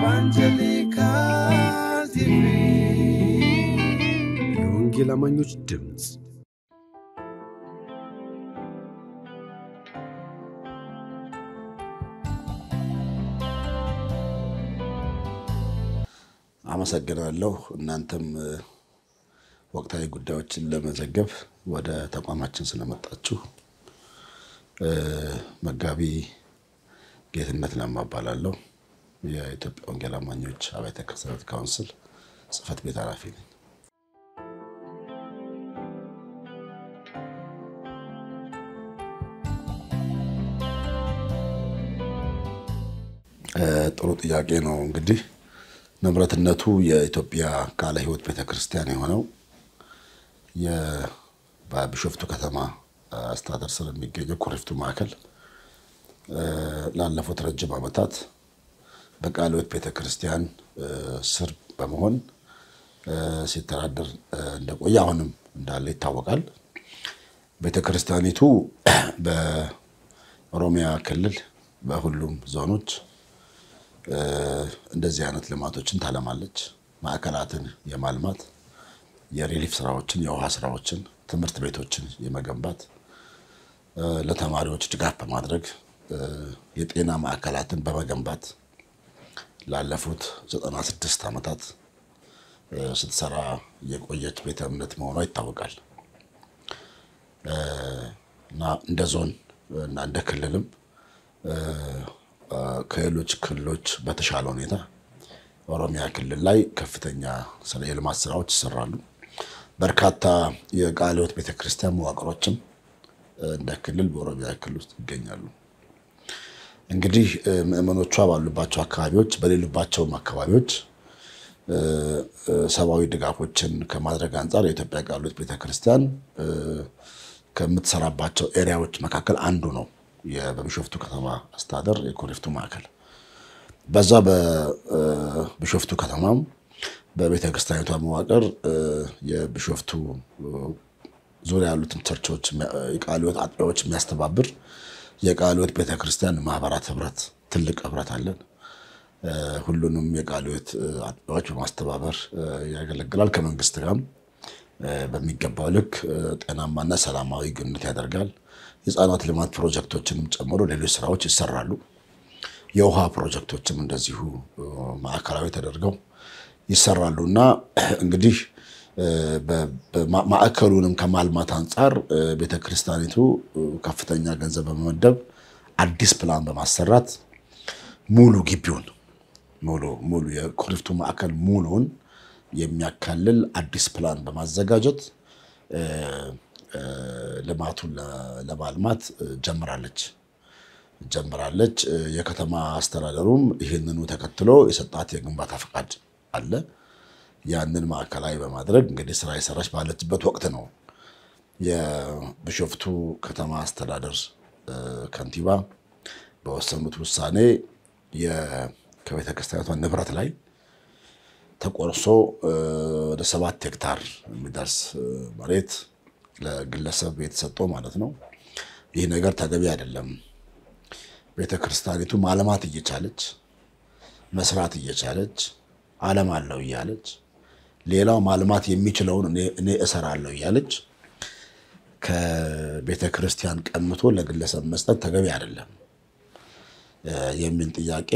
በአንጀሊካ ቲቪ የወንጌል አማኞች ድምፅ አመሰግናለሁ። እናንተም ወቅታዊ ጉዳዮችን ለመዘገብ ወደ ተቋማችን ስለመጣችሁ መጋቢ ጌትነት ለማባላለሁ የኢትዮጵያ ወንጌል አማኞች አብያተ ክርስቲያናት ካውንስል ጽህፈት ቤት ኃላፊ ነኝ። ጥሩ ጥያቄ ነው። እንግዲህ ንብረትነቱ የኢትዮጵያ ቃለ ሕይወት ቤተክርስቲያን የሆነው በቢሾፍቱ ከተማ አስተዳደር ስር የሚገኘው ኮረፍቱ ማዕከል ላለፉት ረጅም ዓመታት በቃለ ሕይወት ቤተክርስቲያን ስር በመሆን ሲተዳደር እንደቆየ አሁንም እንዳለ ይታወቃል። ቤተክርስቲያኒቱ በኦሮሚያ ክልል በሁሉም ዞኖች እንደዚህ አይነት ልማቶችን ታለማለች። ማዕከላትን የማልማት የሪሊፍ ስራዎችን፣ የውሃ ስራዎችን፣ ትምህርት ቤቶችን የመገንባት ለተማሪዎች ድጋፍ በማድረግ የጤና ማዕከላትን በመገንባት ላለፉት 96 ዓመታት ስትሰራ የቆየች ቤተ እምነት መሆኗ ይታወቃል እና እንደ ዞን እና እንደ ክልልም ከሌሎች ክልሎች በተሻለ ሁኔታ ኦሮሚያ ክልል ላይ ከፍተኛ የልማት ስራዎች ይሰራሉ። በርካታ የቃለ ሕይወት ቤተክርስቲያን መዋቅሮችም እንደ ክልል በኦሮሚያ ክልል ውስጥ ይገኛሉ። እንግዲህ ምእመኖቿ ባሉባቸው አካባቢዎች በሌሉባቸውም አካባቢዎች ሰብአዊ ድጋፎችን ከማድረግ አንጻር የኢትዮጵያ ቃሉት ቤተክርስቲያን ከምትሰራባቸው ኤሪያዎች መካከል አንዱ ነው። በቢሾፍቱ ከተማ አስተዳደር የኮሪፍቱ ማዕከል በዛ በቢሾፍቱ ከተማም በቤተክርስቲያኒቷ መዋቅር የቢሾፍቱ ዙሪያ ያሉትን ቸርቾች የቃለ አጥቢያዎች የሚያስተባብር የቃለ ሕይወት ቤተክርስቲያን ማህበራት ህብረት ትልቅ ህብረት አለን። ሁሉንም የቃለ ሕይወት አጥቢያዎች በማስተባበር ያገለግላል። ከመንግስት ጋርም በሚገባው ልክ ጤናማና ሰላማዊ ግንኙነት ያደርጋል። የህፃናት ልማት ፕሮጀክቶችንም ጨምሮ ሌሎች ስራዎች ይሰራሉ። የውሃ ፕሮጀክቶችም እንደዚሁ ማዕከላዊ ተደርገው ይሰራሉ እና እንግዲህ ማዕከሉንም ከማልማት አንጻር ቤተክርስቲያኒቱ ከፍተኛ ገንዘብ በመመደብ አዲስ ፕላን በማሰራት ሙሉ ግቢውን ሙሉ የኩሪፍቱ ማዕከል ሙሉን የሚያካልል አዲስ ፕላን በማዘጋጀት ልማቱን ለማልማት ጀምራለች ጀምራለች። የከተማ አስተዳደሩም ይህንኑ ተከትሎ የሰጣት የግንባታ ፈቃድ አለ። ያንን ማዕከላዊ በማድረግ እንግዲህ ስራ የሰራች ባለችበት ወቅት ነው የብሾፍቱ ከተማ አስተዳደር ከንቲባ በወሰኑት ውሳኔ ከቤተ ክርስቲያኗ ንብረት ላይ ተቆርሶ ወደ ሰባት ሄክታር የሚደርስ መሬት ለግለሰብ የተሰጠ ማለት ነው። ይህ ነገር ተገቢ አይደለም። ቤተ ክርስቲያኒቱ ማልማት እየቻለች መስራት እየቻለች ዓለም አለው እያለች ሌላው ማልማት የሚችለውን እኔ እሰራለሁ እያለች ከቤተ ክርስቲያን ቀምቶ ለግለሰብ መስጠት ተገቢ አይደለም የሚል ጥያቄ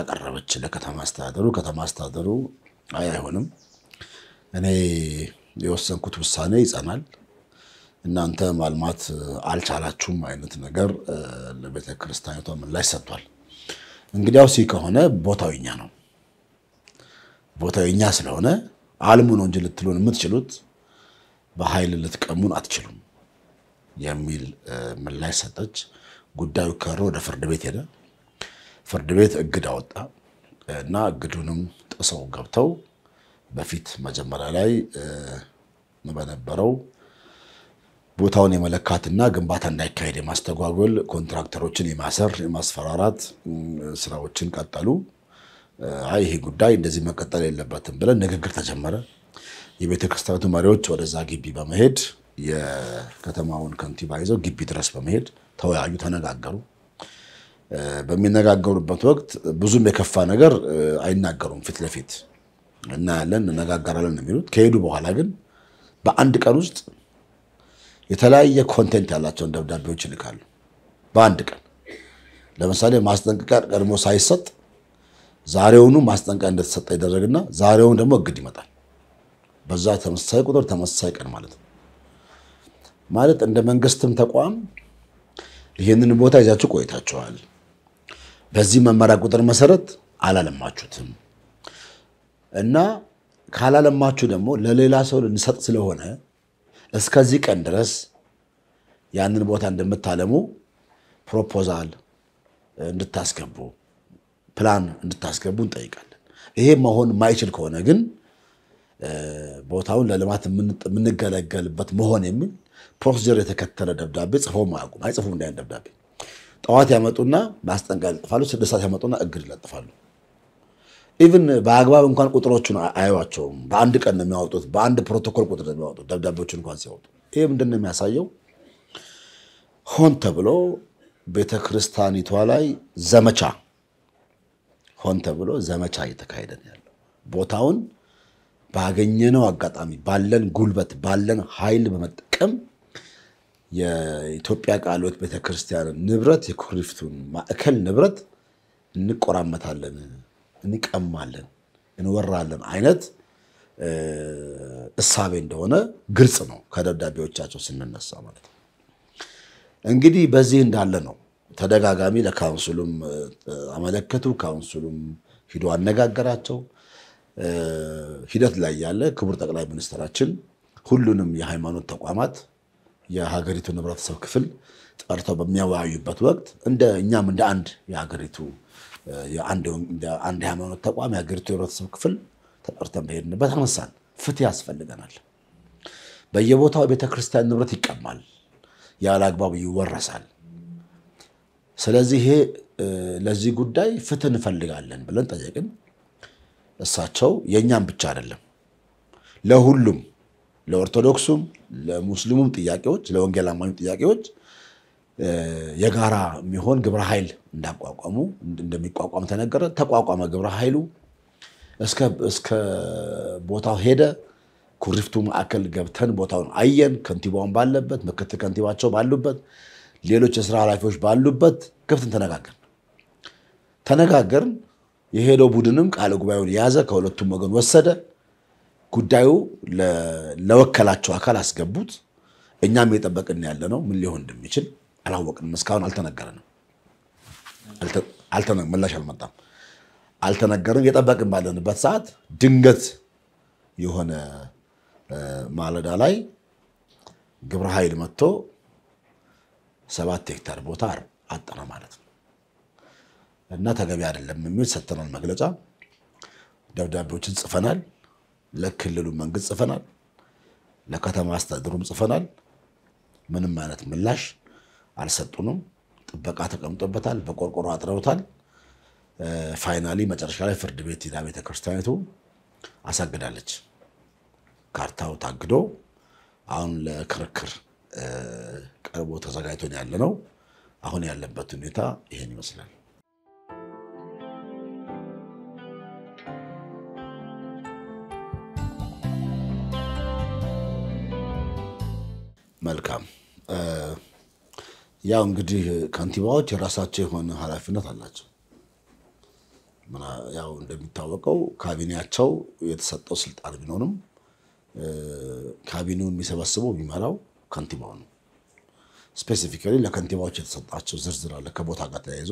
አቀረበች ለከተማ አስተዳደሩ። ከተማ አስተዳደሩ አይ አይሆንም፣ እኔ የወሰንኩት ውሳኔ ይጸናል፣ እናንተ ማልማት አልቻላችሁም አይነት ነገር ለቤተ ክርስቲያኒቷ ምላሽ ሰጥቷል። እንግዲያው ሲ ከሆነ ቦታው የኛ ነው ቦታው የኛ ስለሆነ አልሙ ነው እንጂ ልትሉን የምትችሉት በኃይል ልትቀሙን አትችሉም የሚል ምላሽ ሰጠች። ጉዳዩ ከሮ ወደ ፍርድ ቤት ሄደ። ፍርድ ቤት እግድ አወጣ እና እግዱንም ጥሰው ገብተው በፊት መጀመሪያ ላይ በነበረው ቦታውን የመለካትና ግንባታ እንዳይካሄድ የማስተጓጎል ኮንትራክተሮችን የማሰር የማስፈራራት ስራዎችን ቀጠሉ። አይ ይሄ ጉዳይ እንደዚህ መቀጠል የለበትም ብለን ንግግር ተጀመረ። የቤተክርስቲያኑ መሪዎች ወደዛ ግቢ በመሄድ የከተማውን ከንቲባ ይዘው ግቢ ድረስ በመሄድ ተወያዩ፣ ተነጋገሩ። በሚነጋገሩበት ወቅት ብዙም የከፋ ነገር አይናገሩም። ፊት ለፊት እናያለን፣ እነጋገራለን የሚሉት ከሄዱ በኋላ ግን በአንድ ቀን ውስጥ የተለያየ ኮንቴንት ያላቸውን ደብዳቤዎች ይልካሉ። በአንድ ቀን ለምሳሌ ማስጠንቀቂያ ቀድሞ ሳይሰጥ ዛሬውኑ ማስጠንቀቂያ እንደተሰጠ ይደረግና ዛሬውን ደግሞ እግድ ይመጣል። በዛ ተመሳሳይ ቁጥር ተመሳሳይ ቀን ማለት ነው። ማለት እንደ መንግስትም ተቋም ይህንን ቦታ ይዛችሁ ቆይታችኋል፣ በዚህ መመሪያ ቁጥር መሰረት አላለማችሁትም እና ካላለማችሁ ደግሞ ለሌላ ሰው ልንሰጥ ስለሆነ እስከዚህ ቀን ድረስ ያንን ቦታ እንደምታለሙ ፕሮፖዛል እንድታስገቡ ፕላን እንድታስገቡ እንጠይቃለን። ይሄ መሆን ማይችል ከሆነ ግን ቦታውን ለልማት የምንገለገልበት መሆን የሚል ፕሮሲጀር የተከተለ ደብዳቤ ጽፎ አያውቁም። አይጽፉም እንዳይን ደብዳቤ ጠዋት ያመጡና ማስጠንቀቂያ ይለጥፋሉ። ስድስት ሰዓት ያመጡና እግድ ይለጥፋሉ። ኢቭን በአግባብ እንኳን ቁጥሮቹን አያዩቸውም። በአንድ ቀን ነው የሚያወጡት፣ በአንድ ፕሮቶኮል ቁጥር ነው የሚያወጡት ደብዳቤዎች እንኳን ሲያወጡ። ይህ ምንድን ነው የሚያሳየው? ሆን ተብሎ ቤተክርስቲያኒቷ ላይ ዘመቻ ሆን ተብሎ ዘመቻ እየተካሄደ ነው ያለው። ቦታውን ባገኘነው አጋጣሚ ባለን ጉልበት ባለን ኃይል በመጠቀም የኢትዮጵያ ቃለ ሕይወት ንብረት የኩሪፍቱን ማዕከል ንብረት እንቆራመታለን፣ እንቀማለን፣ እንወራለን አይነት እሳቤ እንደሆነ ግልጽ ነው ከደብዳቤዎቻቸው ስንነሳ ማለት ነው። እንግዲህ በዚህ እንዳለ ነው ተደጋጋሚ ለካውንስሉም አመለከቱ። ካውንስሉም ሂዶ አነጋገራቸው። ሂደት ላይ ያለ ክቡር ጠቅላይ ሚኒስትራችን ሁሉንም የሃይማኖት ተቋማት የሀገሪቱን ህብረተሰብ ክፍል ጠርተው በሚያወያዩበት ወቅት እንደ እኛም እንደ አንድ የሀገሪቱ አንድ የሃይማኖት ተቋም የሀገሪቱ ህብረተሰብ ክፍል ተጠርተን በሄድንበት አነሳን። ፍትህ ያስፈልገናል። በየቦታው ቤተክርስቲያን ንብረት ይቀማል፣ ያለ አግባብ ይወረሳል። ስለዚህ ለዚህ ጉዳይ ፍትህ እንፈልጋለን ብለን ጠየቅን። እሳቸው የእኛም ብቻ አይደለም ለሁሉም ለኦርቶዶክሱም፣ ለሙስሊሙም ጥያቄዎች፣ ለወንጌል አማኙ ጥያቄዎች የጋራ የሚሆን ግብረ ኃይል እንዳቋቋሙ እንደሚቋቋም ተነገረ። ተቋቋመ ግብረ ኃይሉ እስከ ቦታው ሄደ። ኩሪፍቱ ማዕከል ገብተን ቦታውን አየን። ከንቲባውን ባለበት፣ ምክትል ከንቲባቸው ባሉበት ሌሎች የስራ ኃላፊዎች ባሉበት ክፍትን ተነጋገርን ተነጋገርን። የሄደው ቡድንም ቃለ ጉባኤውን የያዘ ከሁለቱም ወገን ወሰደ። ጉዳዩ ለወከላቸው አካል አስገቡት። እኛም እየጠበቅን ያለ ነው። ምን ሊሆን እንደሚችል አላወቅንም። እስካሁን አልተነገረንም። ምላሽ አልመጣም፣ አልተነገርም። እየጠበቅን ባለንበት ሰዓት ድንገት የሆነ ማለዳ ላይ ግብረ ኃይል መጥቶ ሰባት ሄክታር ቦታ አጠረ ማለት ነው እና ተገቢ አይደለም የሚል ሰጥተናል መግለጫ። ደብዳቤዎችን ጽፈናል፣ ለክልሉ መንግስት ጽፈናል፣ ለከተማ አስተዳደሩም ጽፈናል። ምንም አይነት ምላሽ አልሰጡንም። ጥበቃ ተቀምጦበታል፣ በቆርቆሮ አጥረውታል። ፋይናሊ መጨረሻ ላይ ፍርድ ቤት ሄዳ ቤተክርስቲያኒቱ አሳግዳለች። ካርታው ታግዶ አሁን ለክርክር ቀርቦ ተዘጋጅቶን ያለ ነው። አሁን ያለበት ሁኔታ ይሄን ይመስላል። መልካም። ያው እንግዲህ ከንቲባዎች የራሳቸው የሆነ ኃላፊነት አላቸው። ያው እንደሚታወቀው ካቢኔያቸው የተሰጠው ስልጣን ቢኖርም ካቢኔውን የሚሰበስበው የሚመራው ከንቲባው ነው። ስፔሲፊካሊ ለከንቲባዎች የተሰጣቸው ዝርዝር አለ። ከቦታ ጋር ተያይዞ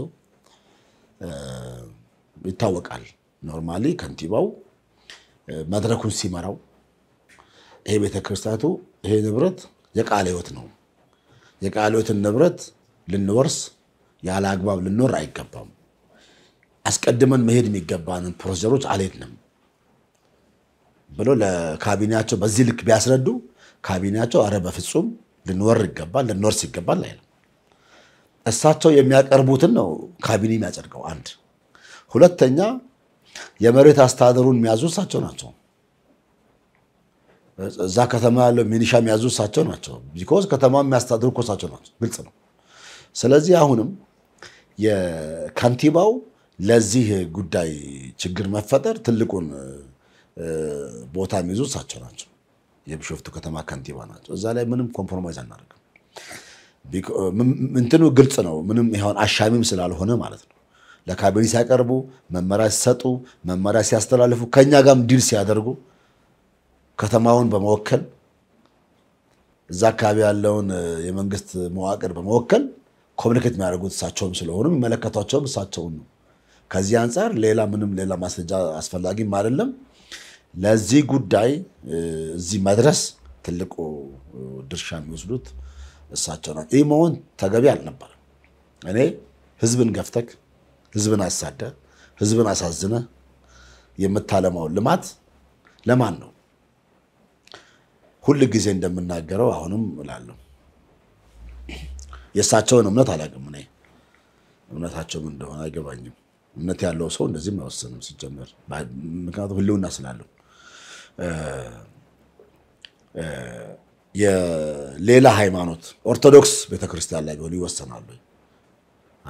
ይታወቃል። ኖርማሊ ከንቲባው መድረኩን ሲመራው ይሄ ቤተክርስቲያቱ ይሄ ንብረት የቃለ ሕይወት ነው፣ የቃለ ሕይወትን ንብረት ልንወርስ ያለ አግባብ ልንወር አይገባም። አስቀድመን መሄድ የሚገባንን ፕሮሲጀሮች አልሄድንም ብሎ ለካቢኔያቸው በዚህ ልክ ቢያስረዱ ካቢኔያቸው አረ በፍጹም ልንወር ይገባል ልንወርስ ይገባል አይልም። እሳቸው የሚያቀርቡትን ነው ካቢኔ የሚያጸድቀው። አንድ ሁለተኛ፣ የመሬት አስተዳደሩን የሚያዙ እሳቸው ናቸው። እዛ ከተማ ያለው ሚኒሻ የሚያዙ እሳቸው ናቸው። ቢኮዝ ከተማ የሚያስተዳድሩ እኮ እሳቸው ናቸው። ግልጽ ነው። ስለዚህ አሁንም የከንቲባው ለዚህ ጉዳይ ችግር መፈጠር ትልቁን ቦታ የሚይዙ እሳቸው ናቸው። የቢሾፍቱ ከተማ ከንቲባ ናቸው። እዛ ላይ ምንም ኮምፕሮማይዝ አናደርግም። እንትኑ ግልጽ ነው። ምንም ይሁን አሻሚም ስላልሆነ ማለት ነው። ለካቢኔ ሲያቀርቡ መመሪያ ሲሰጡ መመሪያ ሲያስተላልፉ ከእኛ ጋርም ዲል ሲያደርጉ ከተማውን በመወከል እዛ አካባቢ ያለውን የመንግስት መዋቅር በመወከል ኮሚኒኬት የሚያደርጉት እሳቸውም ስለሆኑ የሚመለከቷቸውም እሳቸውን ነው። ከዚህ አንጻር ሌላ ምንም ሌላ ማስረጃ አስፈላጊም አይደለም። ለዚህ ጉዳይ እዚህ መድረስ ትልቁ ድርሻ የሚወስዱት እሳቸው ነው። ይህ መሆን ተገቢ አልነበረም። እኔ ህዝብን ገፍተክ፣ ህዝብን አሳደ፣ ህዝብን አሳዝነ የምታለማውን ልማት ለማን ነው? ሁል ጊዜ እንደምናገረው አሁንም እላለሁ፣ የእሳቸውን እምነት አላውቅም። እኔ እምነታቸው ምን እንደሆነ አይገባኝም። እምነት ያለው ሰው እንደዚህም አይወስንም ሲጀመር፣ ምክንያቱም ህልውና ስላለው የሌላ ሃይማኖት ኦርቶዶክስ ቤተክርስቲያን ላይ ቢሆን ይወሰናሉ።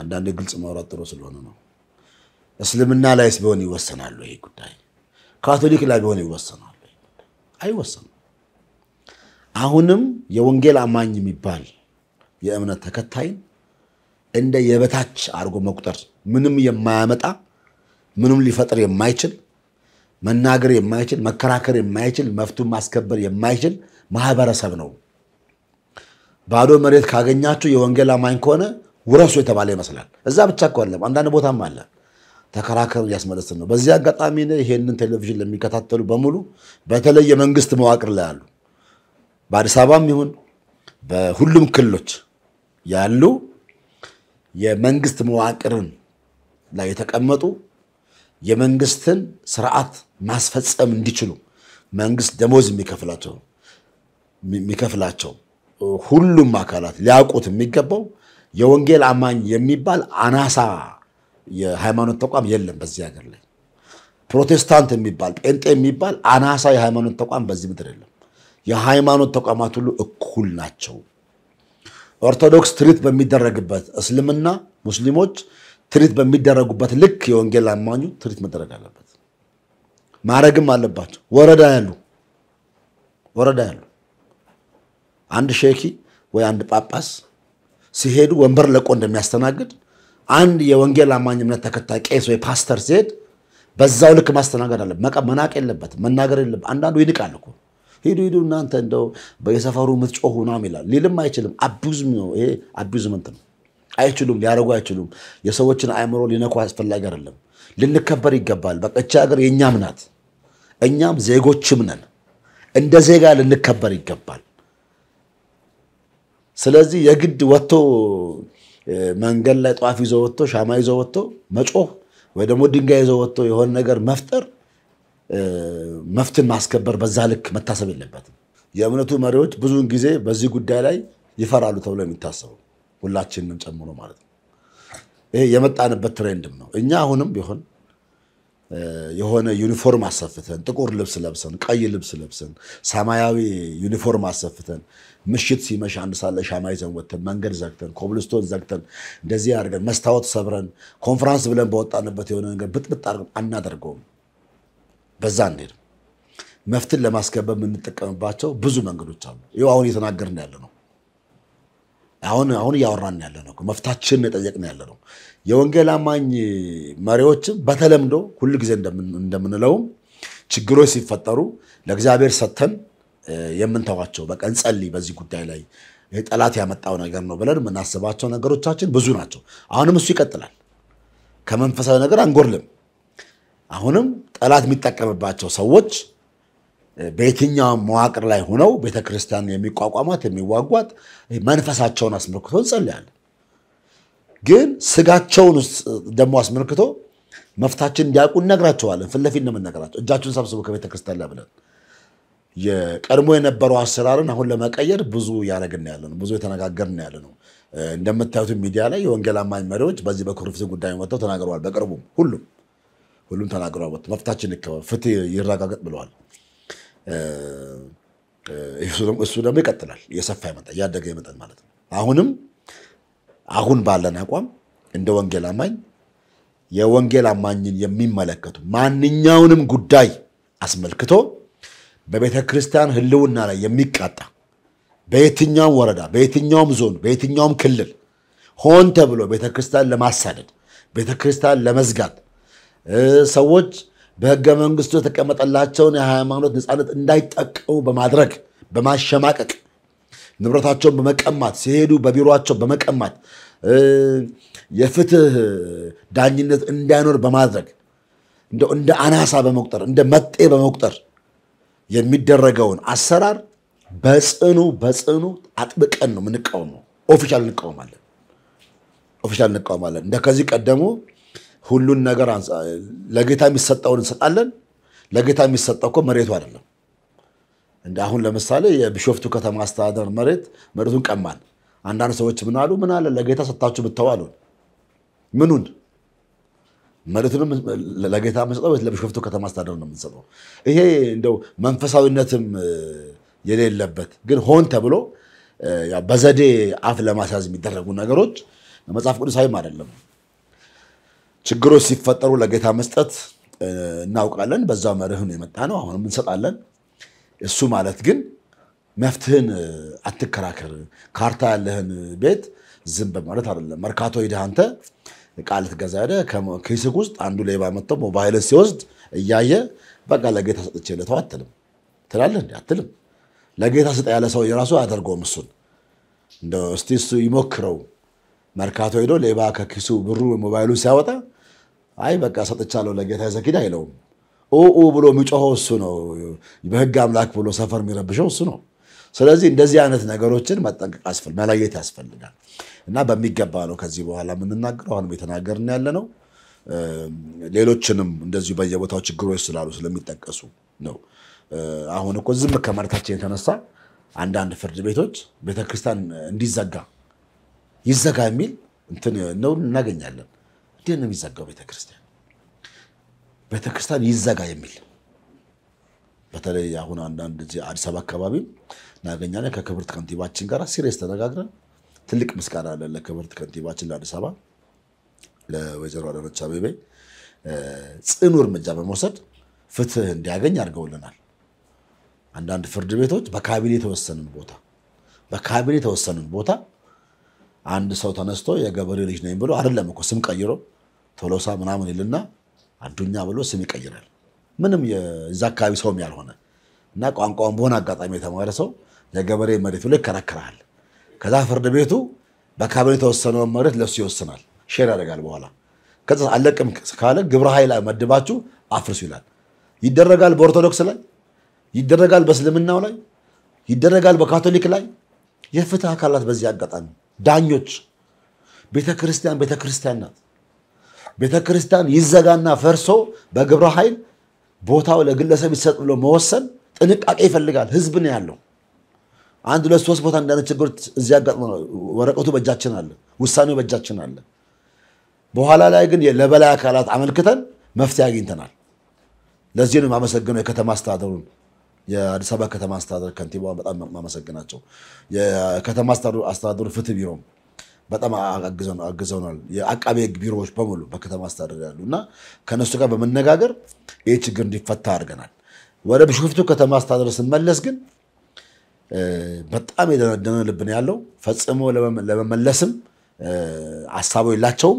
አንዳንድ ግልጽ ማውራት ጥሩ ስለሆነ ነው። እስልምና ላይስ ቢሆን ይወሰናሉ። ይሄ ጉዳይ ካቶሊክ ላይ ቢሆን ይወሰናሉ። አይወሰኑ። አሁንም የወንጌል አማኝ የሚባል የእምነት ተከታይን እንደ የበታች አድርጎ መቁጠር ምንም የማያመጣ ምንም ሊፈጥር የማይችል መናገር የማይችል መከራከር የማይችል መፍቱን ማስከበር የማይችል ማህበረሰብ ነው። ባዶ መሬት ካገኛችሁ የወንጌል አማኝ ከሆነ ውረሱ የተባለ ይመስላል። እዛ ብቻ እኮ አንዳንድ ቦታም አለ ተከራከር እያስመለስ ነው። በዚህ አጋጣሚ ይሄንን ቴሌቪዥን ለሚከታተሉ በሙሉ በተለይ የመንግስት መዋቅር ላይ ያሉ በአዲስ አበባም ይሁን በሁሉም ክልሎች ያሉ የመንግስት መዋቅርን ላይ የተቀመጡ የመንግስትን ስርዓት ማስፈጸም እንዲችሉ መንግስት ደሞዝ የሚከፍላቸው ሁሉም አካላት ሊያውቁት የሚገባው የወንጌል አማኝ የሚባል አናሳ የሃይማኖት ተቋም የለም በዚህ ሀገር ላይ። ፕሮቴስታንት የሚባል ጴንጤ የሚባል አናሳ የሃይማኖት ተቋም በዚህ ምድር የለም። የሃይማኖት ተቋማት ሁሉ እኩል ናቸው። ኦርቶዶክስ ትሪት በሚደረግበት እስልምና ሙስሊሞች ትሪት በሚደረጉበት ልክ የወንጌል አማኙ ትሪት መደረግ አለበት። ማረግም አለባቸው። ወረዳ ያሉ ወረዳ ያሉ አንድ ሼኪ ወይ አንድ ጳጳስ ሲሄዱ ወንበር ለቆ እንደሚያስተናግድ አንድ የወንጌል አማኝ እምነት ተከታይ ቄስ ወይ ፓስተር ሲሄድ በዛው ልክ ማስተናገድ አለ። መናቅ የለበትም፣ መናገር የለበት። አንዳንዱ ይንቃል እኮ ሂዱ ሂዱ እናንተ እንደው በየሰፈሩ ምትጮሁ ናም ይላል። ሊልም አይችልም። አቢዝም ነው ይሄ አቢዝመንት ነው። አይችሉም፣ ሊያደርጉ አይችሉም። የሰዎችን አእምሮ ሊነኩ አስፈላጊ አይደለም። ልንከበር ይገባል። በቀቻ ሀገር የእኛም ናት፣ እኛም ዜጎችም ነን። እንደ ዜጋ ልንከበር ይገባል። ስለዚህ የግድ ወጥቶ መንገድ ላይ ጧፍ ይዞ ወጥቶ ሻማ ይዞ ወጥቶ መጮህ ወይ ደግሞ ድንጋይ ይዞ ወጥቶ የሆነ ነገር መፍጠር መፍትን ማስከበር በዛ ልክ መታሰብ የለበትም። የእምነቱ መሪዎች ብዙውን ጊዜ በዚህ ጉዳይ ላይ ይፈራሉ ተብሎ የሚታሰቡ ሁላችንም ጨምሮ ማለት ነው። ይሄ የመጣንበት ትሬንድም ነው። እኛ አሁንም ቢሆን የሆነ ዩኒፎርም አሰፍተን ጥቁር ልብስ ለብሰን ቀይ ልብስ ለብሰን ሰማያዊ ዩኒፎርም አሰፍተን ምሽት ሲመሽ አንድ ሳለ ሻማ ይዘን መንገድ ዘግተን ኮብልስቶን ዘግተን እንደዚህ አድርገን መስታወት ሰብረን ኮንፈረንስ ብለን በወጣንበት የሆነ ነገር ብጥብጥ አድርገን አናደርገውም። በዛ እንሄድም መፍትን ለማስገበብ የምንጠቀምባቸው ብዙ መንገዶች አሉ። ይኸው አሁን እየተናገርን ያለ ነው። አሁን አሁን እያወራን ያለ ነው። መፍታችን የጠየቅን ያለ ነው። የወንጌል አማኝ መሪዎችም በተለምዶ ሁል ጊዜ እንደምንለውም ችግሮች ሲፈጠሩ ለእግዚአብሔር ሰተን የምንተዋቸው በቀን እንጸልይ፣ በዚህ ጉዳይ ላይ ጠላት ያመጣው ነገር ነው ብለን የምናስባቸው ነገሮቻችን ብዙ ናቸው። አሁንም እሱ ይቀጥላል። ከመንፈሳዊ ነገር አንጎርልም። አሁንም ጠላት የሚጠቀምባቸው ሰዎች በየትኛውም መዋቅር ላይ ሆነው ቤተክርስቲያን የሚቋቋሟት የሚዋጓት መንፈሳቸውን አስመልክቶ እንጸልያለን። ግን ስጋቸውን ደግሞ አስመልክቶ መፍታችን እንዲያውቁ እነግራቸዋለን። ፊት ለፊት ነው እጃችሁን ሰብስቡ ከቤተክርስቲያን ላይ ብለን የቀድሞ የነበረው አሰራርን አሁን ለመቀየር ብዙ እያደረግን ያለ ነው። ብዙ የተነጋገርን ያለ ነው። እንደምታዩት ሚዲያ ላይ የወንጌል አማኝ መሪዎች በዚህ በኮረፍቱ ጉዳይ መጥተው ተናግረዋል። በቅርቡም ሁሉም ሁሉም ተናግረዋል። መፍታችን ይከበር፣ ፍትህ ይረጋገጥ ብለዋል። እሱ ደግሞ ይቀጥላል፣ የሰፋ ይመጣል፣ እያደገ ይመጣል ማለት ነው። አሁንም አሁን ባለን አቋም እንደ ወንጌል አማኝ የወንጌል አማኝን የሚመለከቱ ማንኛውንም ጉዳይ አስመልክቶ በቤተ ክርስቲያን ሕልውና ላይ የሚቃጣ በየትኛውም ወረዳ፣ በየትኛውም ዞን፣ በየትኛውም ክልል ሆን ተብሎ ቤተ ክርስቲያን ለማሳደድ፣ ቤተ ክርስቲያን ለመዝጋት ሰዎች በህገ መንግስቱ የተቀመጠላቸውን የሃይማኖት ነፃነት እንዳይጠቀሙ በማድረግ በማሸማቀቅ ንብረታቸውን በመቀማት ሲሄዱ በቢሮቸው በመቀማት የፍትህ ዳኝነት እንዳይኖር በማድረግ እንደ አናሳ በመቁጠር እንደ መጤ በመቁጠር የሚደረገውን አሰራር በጽኑ በጽኑ አጥብቀን ነው የምንቃወመው። ኦፊሻል እንቃወማለን። ኦፊሻል እንቃወማለን እንደ ከዚህ ቀደሙ ሁሉን ነገር ለጌታ የሚሰጠውን እንሰጣለን። ለጌታ የሚሰጠው እኮ መሬቱ አይደለም። እንደ አሁን ለምሳሌ የቢሾፍቱ ከተማ አስተዳደር መሬት መሬቱን ቀማን። አንዳንድ ሰዎች ምን አሉ? ምን አለ ለጌታ ሰጥታችሁ ብተው አሉን። ምኑን? መሬቱንም ለጌታ የምንሰጠው ለቢሾፍቱ ከተማ አስተዳደር ነው የምንሰጠው። ይሄ እንደው መንፈሳዊነትም የሌለበት ግን ሆን ተብሎ በዘዴ አፍ ለማስያዝ የሚደረጉ ነገሮች መጽሐፍ ቅዱሳዊም አይደለም። ችግሮች ሲፈጠሩ ለጌታ መስጠት እናውቃለን። በዛ መርህ ነው የመጣ ነው። አሁንም እንሰጣለን። እሱ ማለት ግን መፍትህን አትከራከር። ካርታ ያለህን ቤት ዝም በማለት አይደለም። መርካቶ ሂደህ አንተ ዕቃ ልትገዛ ሄደህ ከኪስህ ውስጥ አንዱ ሌባ መጥቶ ሞባይልን ሲወስድ እያየ በቃ ለጌታ ሰጥቼ ልተው አትልም። ትላለህ አትልም። ለጌታ ስጠ ያለ ሰው የራሱ አያደርገውም። እሱን እንደ እስቲ እሱ ይሞክረው መርካቶ ሄዶ ሌባ ከኪሱ ብሩ ሞባይሉ ሲያወጣ አይ በቃ ሰጥቻለሁ ለጌታ ዘኪድ አይለውም። ኡኡ ብሎ የሚጮኸው እሱ ነው። በህግ አምላክ ብሎ ሰፈር የሚረብሸው እሱ ነው። ስለዚህ እንደዚህ አይነት ነገሮችን መጠንቀቅ መለየት ያስፈልጋል እና በሚገባ ነው ከዚህ በኋላ የምንናገረው። አሁንም የተናገርን ያለ ነው። ሌሎችንም እንደዚሁ በየቦታው ችግሮች ስላሉ ስለሚጠቀሱ ነው። አሁን እኮ ዝም ከማለታችን የተነሳ አንዳንድ ፍርድ ቤቶች ቤተክርስቲያን እንዲዘጋ ይዘጋ የሚል እንትን ነው እናገኛለን። እንዴት ነው የሚዘጋው ቤተክርስቲያን? ቤተክርስቲያን ይዘጋ የሚል በተለይ አሁን አንዳንድ አዲስ አበባ አካባቢ እናገኛለን። ከክብርት ከንቲባችን ጋር ሲሪየስ ተነጋግረን ትልቅ ምስጋና አለን ለክብርት ከንቲባችን ለአዲስ አበባ ለወይዘሮ አዳነች አቤቤ ጽኑ እርምጃ በመውሰድ ፍትህ እንዲያገኝ አድርገውልናል። አንዳንድ ፍርድ ቤቶች በካቢኔ የተወሰንን ቦታ በካቢኔ የተወሰንን ቦታ አንድ ሰው ተነስቶ የገበሬ ልጅ ነኝ ብሎ አይደለም እኮ ስም ቀይሮ ቶሎሳ ምናምን ይልና አዱኛ ብሎ ስም ይቀይራል። ምንም የዛ አካባቢ ሰውም ያልሆነ እና ቋንቋውን በሆነ አጋጣሚ የተማረ ሰው የገበሬ መሬት ብሎ ይከራከራል። ከዛ ፍርድ ቤቱ በካቢኔ የተወሰነውን መሬት ለሱ ይወስናል፣ ሼር ያደርጋል። በኋላ ከዛ አለቅም ካለ ግብረ ኃይል መድባችሁ አፍርሱ ይላል። ይደረጋል፣ በኦርቶዶክስ ላይ ይደረጋል፣ በእስልምናው ላይ ይደረጋል፣ በካቶሊክ ላይ የፍትህ አካላት በዚህ አጋጣሚ ዳኞች ቤተ ክርስቲያን ቤተ ክርስቲያን ናት። ቤተ ክርስቲያን ይዘጋና ፈርሶ በግብረ ኃይል ቦታው ለግለሰብ ይሰጥ ብሎ መወሰን ጥንቃቄ ይፈልጋል። ህዝብ ነው ያለው። አንድ ሁለት ሶስት ቦታ እንዳነ ችግር እዚህ ያጋጥመ ወረቀቱ በእጃችን አለ፣ ውሳኔው በእጃችን አለ። በኋላ ላይ ግን ለበላይ አካላት አመልክተን መፍትሄ አግኝተናል። ለዚህ ነው የማመሰግነው የከተማ አስተዳደሩን። የአዲስ አበባ ከተማ አስተዳደር ከንቲባ በጣም ማመሰግናቸው፣ የከተማ አስተዳደሩ ፍትህ ቢሮ በጣም አግዘውናል። የአቃቤ ሕግ ቢሮዎች በሙሉ በከተማ አስተዳደር ያሉ እና ከነሱ ጋር በመነጋገር ይህ ችግር እንዲፈታ አድርገናል። ወደ ቢሾፍቱ ከተማ አስተዳደር ስንመለስ ግን በጣም የደነደነ ልብን ያለው ፈጽሞ ለመመለስም ሀሳቡ የላቸውም።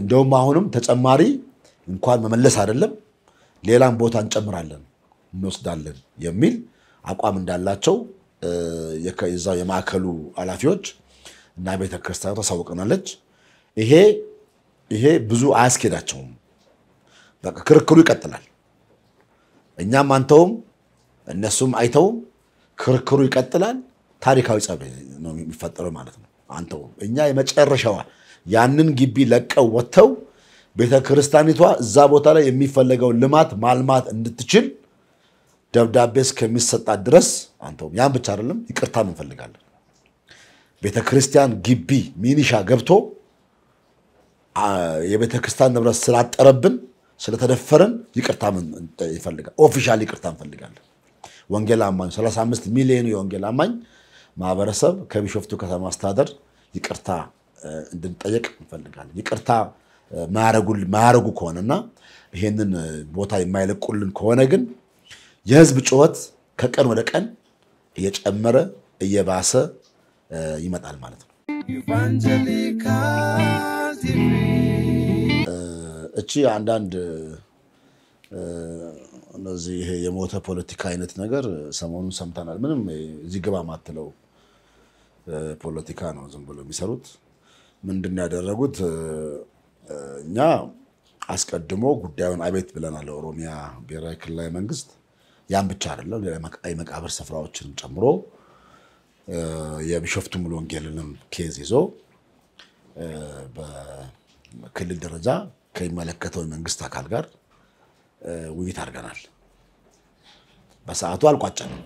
እንደውም አሁንም ተጨማሪ እንኳን መመለስ አይደለም ሌላም ቦታ እንጨምራለን እንወስዳለን የሚል አቋም እንዳላቸው የዛው የማዕከሉ ኃላፊዎች እና ቤተክርስቲያኑ ታሳውቀናለች። ይሄ ይሄ ብዙ አያስኬዳቸውም። በቃ ክርክሩ ይቀጥላል። እኛም አንተውም እነሱም አይተውም፣ ክርክሩ ይቀጥላል። ታሪካዊ ጸብ ነው የሚፈጠረው ማለት ነው። አንተውም እኛ የመጨረሻዋ ያንን ግቢ ለቀው ወጥተው ቤተክርስቲያኒቷ እዛ ቦታ ላይ የሚፈለገው ልማት ማልማት እንድትችል ደብዳቤ እስከሚሰጣት ድረስ አንተውም። ያን ብቻ አይደለም፣ ይቅርታም እንፈልጋለን። ቤተ ክርስቲያን ግቢ ሚኒሻ ገብቶ የቤተ ክርስቲያን ንብረት ስላጠረብን ስለተደፈረን ይቅርታ ይፈልጋል። ኦፊሻል ይቅርታ እንፈልጋለን። ወንጌል አማኝ 35 ሚሊዮን የወንጌል አማኝ ማህበረሰብ ከቢሾፍቱ ከተማ አስተዳደር ይቅርታ እንድንጠየቅ እንፈልጋለን። ይቅርታ ማያረጉ ከሆነና ይሄንን ቦታ የማይለቁልን ከሆነ ግን የህዝብ ጩኸት ከቀን ወደ ቀን እየጨመረ እየባሰ ይመጣል ማለት ነው። እቺ አንዳንድ እነዚህ የሞተ ፖለቲካ አይነት ነገር ሰሞኑን ሰምተናል። ምንም እዚህ ግባ ማትለው ፖለቲካ ነው ዝም ብሎ የሚሰሩት። ምንድን ያደረጉት እኛ አስቀድሞ ጉዳዩን አቤት ብለናል። ኦሮሚያ ብሔራዊ ክልላዊ መንግስት ያን ብቻ አይደለም፣ የመቃብር ስፍራዎችን ጨምሮ የቢሾፍቱ ሙሉ ወንጌልንም ኬዝ ይዞ በክልል ደረጃ ከሚመለከተው የመንግስት አካል ጋር ውይይት አድርገናል። በሰዓቱ አልቋጨንም።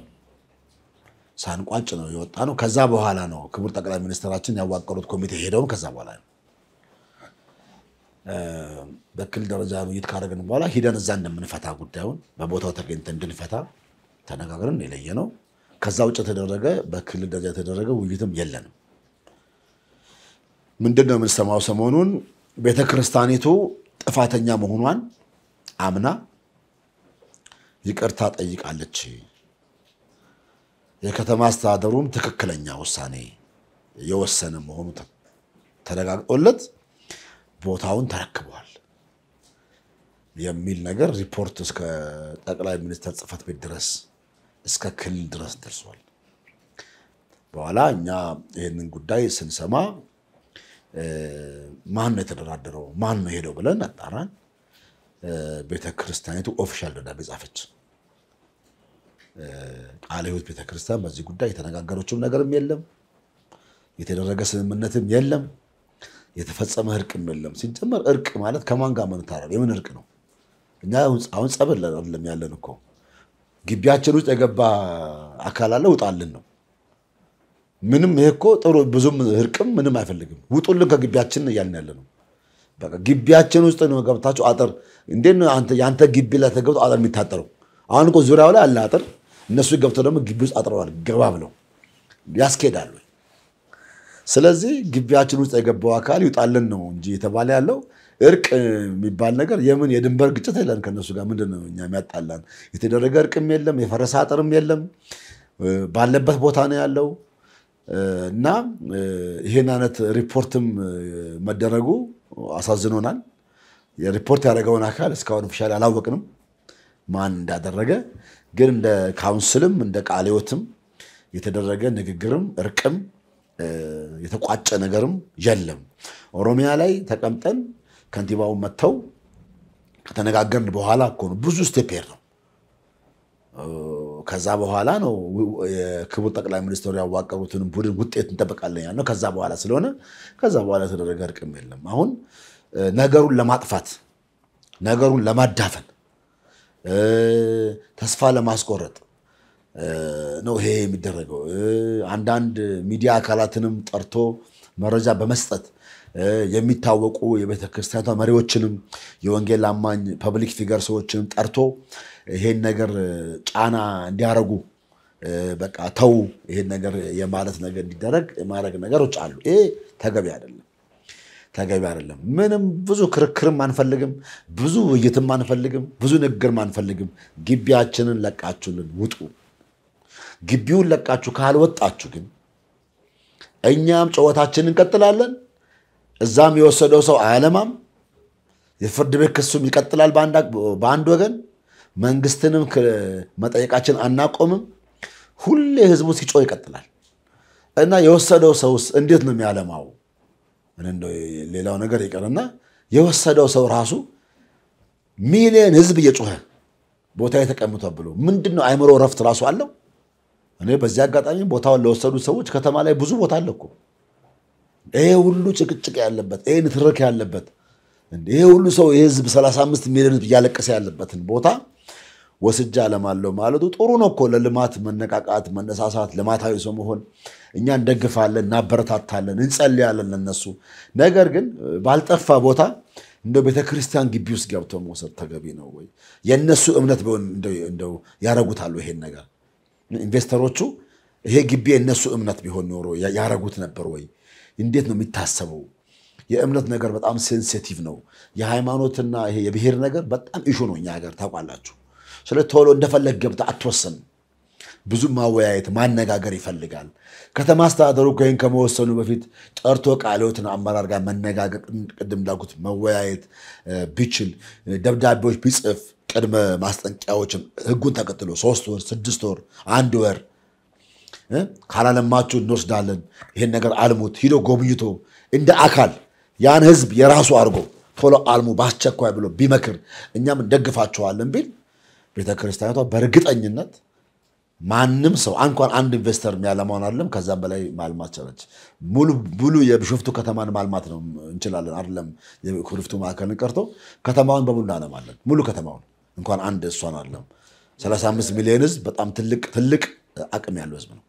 ሳንቋጭ ነው የወጣ ነው። ከዛ በኋላ ነው ክቡር ጠቅላይ ሚኒስትራችን ያዋቀሩት ኮሚቴ ሄደውም ከዛ በኋላ ነው በክልል ደረጃ ውይይት ካደረግን በኋላ ሂደን እዛ እንደምንፈታ ጉዳዩን በቦታው ተገኝተን እንድንፈታ ተነጋግረን የለየ ነው። ከዛ ውጭ የተደረገ በክልል ደረጃ የተደረገ ውይይትም የለንም። ምንድን ነው የምንሰማው? ሰሞኑን ቤተክርስቲያኒቱ ጥፋተኛ መሆኗን አምና ይቅርታ ጠይቃለች። የከተማ አስተዳደሩም ትክክለኛ ውሳኔ የወሰነ መሆኑ ተረጋግጦለት ቦታውን ተረክበዋል የሚል ነገር ሪፖርት እስከ ጠቅላይ ሚኒስትር ጽህፈት ቤት ድረስ እስከ ክልል ድረስ ደርሷል። በኋላ እኛ ይህንን ጉዳይ ስንሰማ ማን ነው የተደራደረው፣ ማን ነው ሄደው ብለን አጣራን። ቤተክርስቲያኒቱ ኦፊሻል ደብዳቤ ጻፈች። ቃለ ሕይወት ቤተክርስቲያን በዚህ ጉዳይ የተነጋገረችውም ነገርም የለም፣ የተደረገ ስምምነትም የለም። የተፈጸመ እርቅ የለም። ሲጀመር እርቅ ማለት ከማን ጋር መንታረር የምን እርቅ ነው? እኛ አሁን ጸበል አይደለም ያለን እኮ ግቢያችን ውስጥ የገባ አካል አለ ውጣልን ነው። ምንም ይሄ እኮ ጥሩ ብዙም እርቅም ምንም አይፈልግም። ውጡልን ከግቢያችን እያልን ያለ ነው። በቃ ግቢያችን ውስጥ ነው ገብታችሁ አጥር። እንዴ ነው የአንተ ግቢ ላይ ተገብቶ አጥር የሚታጠረው? አሁን እኮ ዙሪያው ላይ አለ አጥር። እነሱ ገብተው ደግሞ ግቢ ውስጥ አጥረዋል ገባ ብለው ያስኬዳሉ። ስለዚህ ግቢያችን ውስጥ የገባው አካል ይውጣልን ነው እንጂ የተባለ ያለው እርቅ የሚባል ነገር የምን የድንበር ግጭት የለን ከነሱ ጋር ምንድን ነው እኛ የሚያጣላን? የተደረገ እርቅም የለም፣ የፈረሰ አጥርም የለም። ባለበት ቦታ ነው ያለው እና ይህን አይነት ሪፖርትም መደረጉ አሳዝኖናል። የሪፖርት ያደረገውን አካል እስካሁን ኦፊሻል አላወቅንም ማን እንዳደረገ። ግን እንደ ካውንስልም እንደ ቃሌዎትም የተደረገ ንግግርም እርቅም የተቋጨ ነገርም የለም። ኦሮሚያ ላይ ተቀምጠን ከንቲባውን መጥተው ከተነጋገርን በኋላ እኮ ነው ብዙ ስቴፕ ነው። ከዛ በኋላ ነው የክቡር ጠቅላይ ሚኒስትሩ ያዋቀሩትን ቡድን ውጤት እንጠብቃለን ያልነው ከዛ በኋላ ስለሆነ ከዛ በኋላ የተደረገ እርቅም የለም። አሁን ነገሩን ለማጥፋት ነገሩን ለማዳፈን ተስፋ ለማስቆረጥ ነው ይሄ የሚደረገው። አንዳንድ ሚዲያ አካላትንም ጠርቶ መረጃ በመስጠት የሚታወቁ የቤተ ክርስቲያኗ መሪዎችንም የወንጌል አማኝ ፐብሊክ ፊገር ሰዎችንም ጠርቶ ይሄን ነገር ጫና እንዲያደርጉ በቃ ተው ይሄን ነገር የማለት ነገር እንዲደረግ የማድረግ ነገሮች አሉ። ይሄ ተገቢ አይደለም፣ ተገቢ አይደለም። ምንም ብዙ ክርክርም አንፈልግም፣ ብዙ ውይይትም አንፈልግም፣ ብዙ ንግግርም አንፈልግም። ግቢያችንን ለቃችሁልን ውጡ። ግቢውን ለቃችሁ ካልወጣችሁ ግን እኛም ጨዋታችንን እንቀጥላለን። እዛም የወሰደው ሰው አያለማም። የፍርድ ቤት ክሱም ይቀጥላል። በአንድ ወገን መንግስትንም መጠየቃችን አናቆምም። ሁሌ ህዝቡ ሲጮ ይቀጥላል እና የወሰደው ሰውስ እንዴት ነው የሚያለማው? ሌላው ነገር ይቀርና የወሰደው ሰው ራሱ ሚሊየን ህዝብ እየጮኸ ቦታ የተቀምጧ ብሎ ምንድን ነው አይምሮ እረፍት ራሱ አለው? እኔ በዚህ አጋጣሚ ቦታውን ለወሰዱ ሰዎች ከተማ ላይ ብዙ ቦታ አለ እኮ። ይሄ ሁሉ ጭቅጭቅ ያለበት፣ ይሄ ንትርክ ያለበት፣ ይሄ ሁሉ ሰው የህዝብ 35 ሚሊዮን ህዝብ እያለቀሰ ያለበትን ቦታ ወስጃ ለማለው ማለቱ ጥሩ ነው እኮ ለልማት መነቃቃት፣ መነሳሳት፣ ልማታዊ ሰው መሆን። እኛ እንደግፋለን፣ እናበረታታለን፣ እንጸልያለን ለነሱ። ነገር ግን ባልጠፋ ቦታ እንደ ቤተክርስቲያን ግቢ ውስጥ ገብቶ መውሰድ ተገቢ ነው ወይ? የእነሱ እምነት እንደው ያደረጉታሉ ይሄን ነገር ኢንቨስተሮቹ ይሄ ግቢ የእነሱ እምነት ቢሆን ኖሮ ያረጉት ነበር ወይ? እንዴት ነው የሚታሰበው? የእምነት ነገር በጣም ሴንሲቲቭ ነው። የሃይማኖትና ይሄ የብሔር ነገር በጣም ኢሹ ነው እኛ ሀገር ታውቃላችሁ። ስለ ቶሎ እንደፈለግ ገብተህ አትወሰንም። ብዙ ማወያየት ማነጋገር ይፈልጋል። ከተማ አስተዳደሩ ከመወሰኑ በፊት ጠርቶ ቃልዮትን አመራር ጋር መነጋገር፣ ቅድም ዳጉት መወያየት ቢችል ደብዳቤዎች ቢጽፍ ቅድመ ማስጠንቀቂያዎችን ህጉን ተከትሎ ሶስት ወር፣ ስድስት ወር፣ አንድ ወር ካላለማችሁ እንወስዳለን፣ ይህን ነገር አልሙት፣ ሂዶ ጎብኝቶ እንደ አካል ያን ህዝብ የራሱ አድርጎ ቶሎ አልሙ በአስቸኳይ ብሎ ቢመክር እኛም እንደግፋችኋለን ቢል ቤተክርስቲያኒቷ በእርግጠኝነት ማንም ሰው እንኳን አንድ ኢንቨስተር የሚያለማውን አለም ከዛም በላይ ማልማት ቻለች። ሙሉ የቢሾፍቱ ከተማን ማልማት ነው እንችላለን፣ አለም የቢሾፍቱ ማዕከልን ቀርቶ ከተማውን በሙሉ እናለማለን። ሙሉ ከተማውን እንኳን አንድ እሷን አለም 35 ሚሊዮን ህዝብ በጣም ትልቅ ትልቅ አቅም ያለው ህዝብ ነው።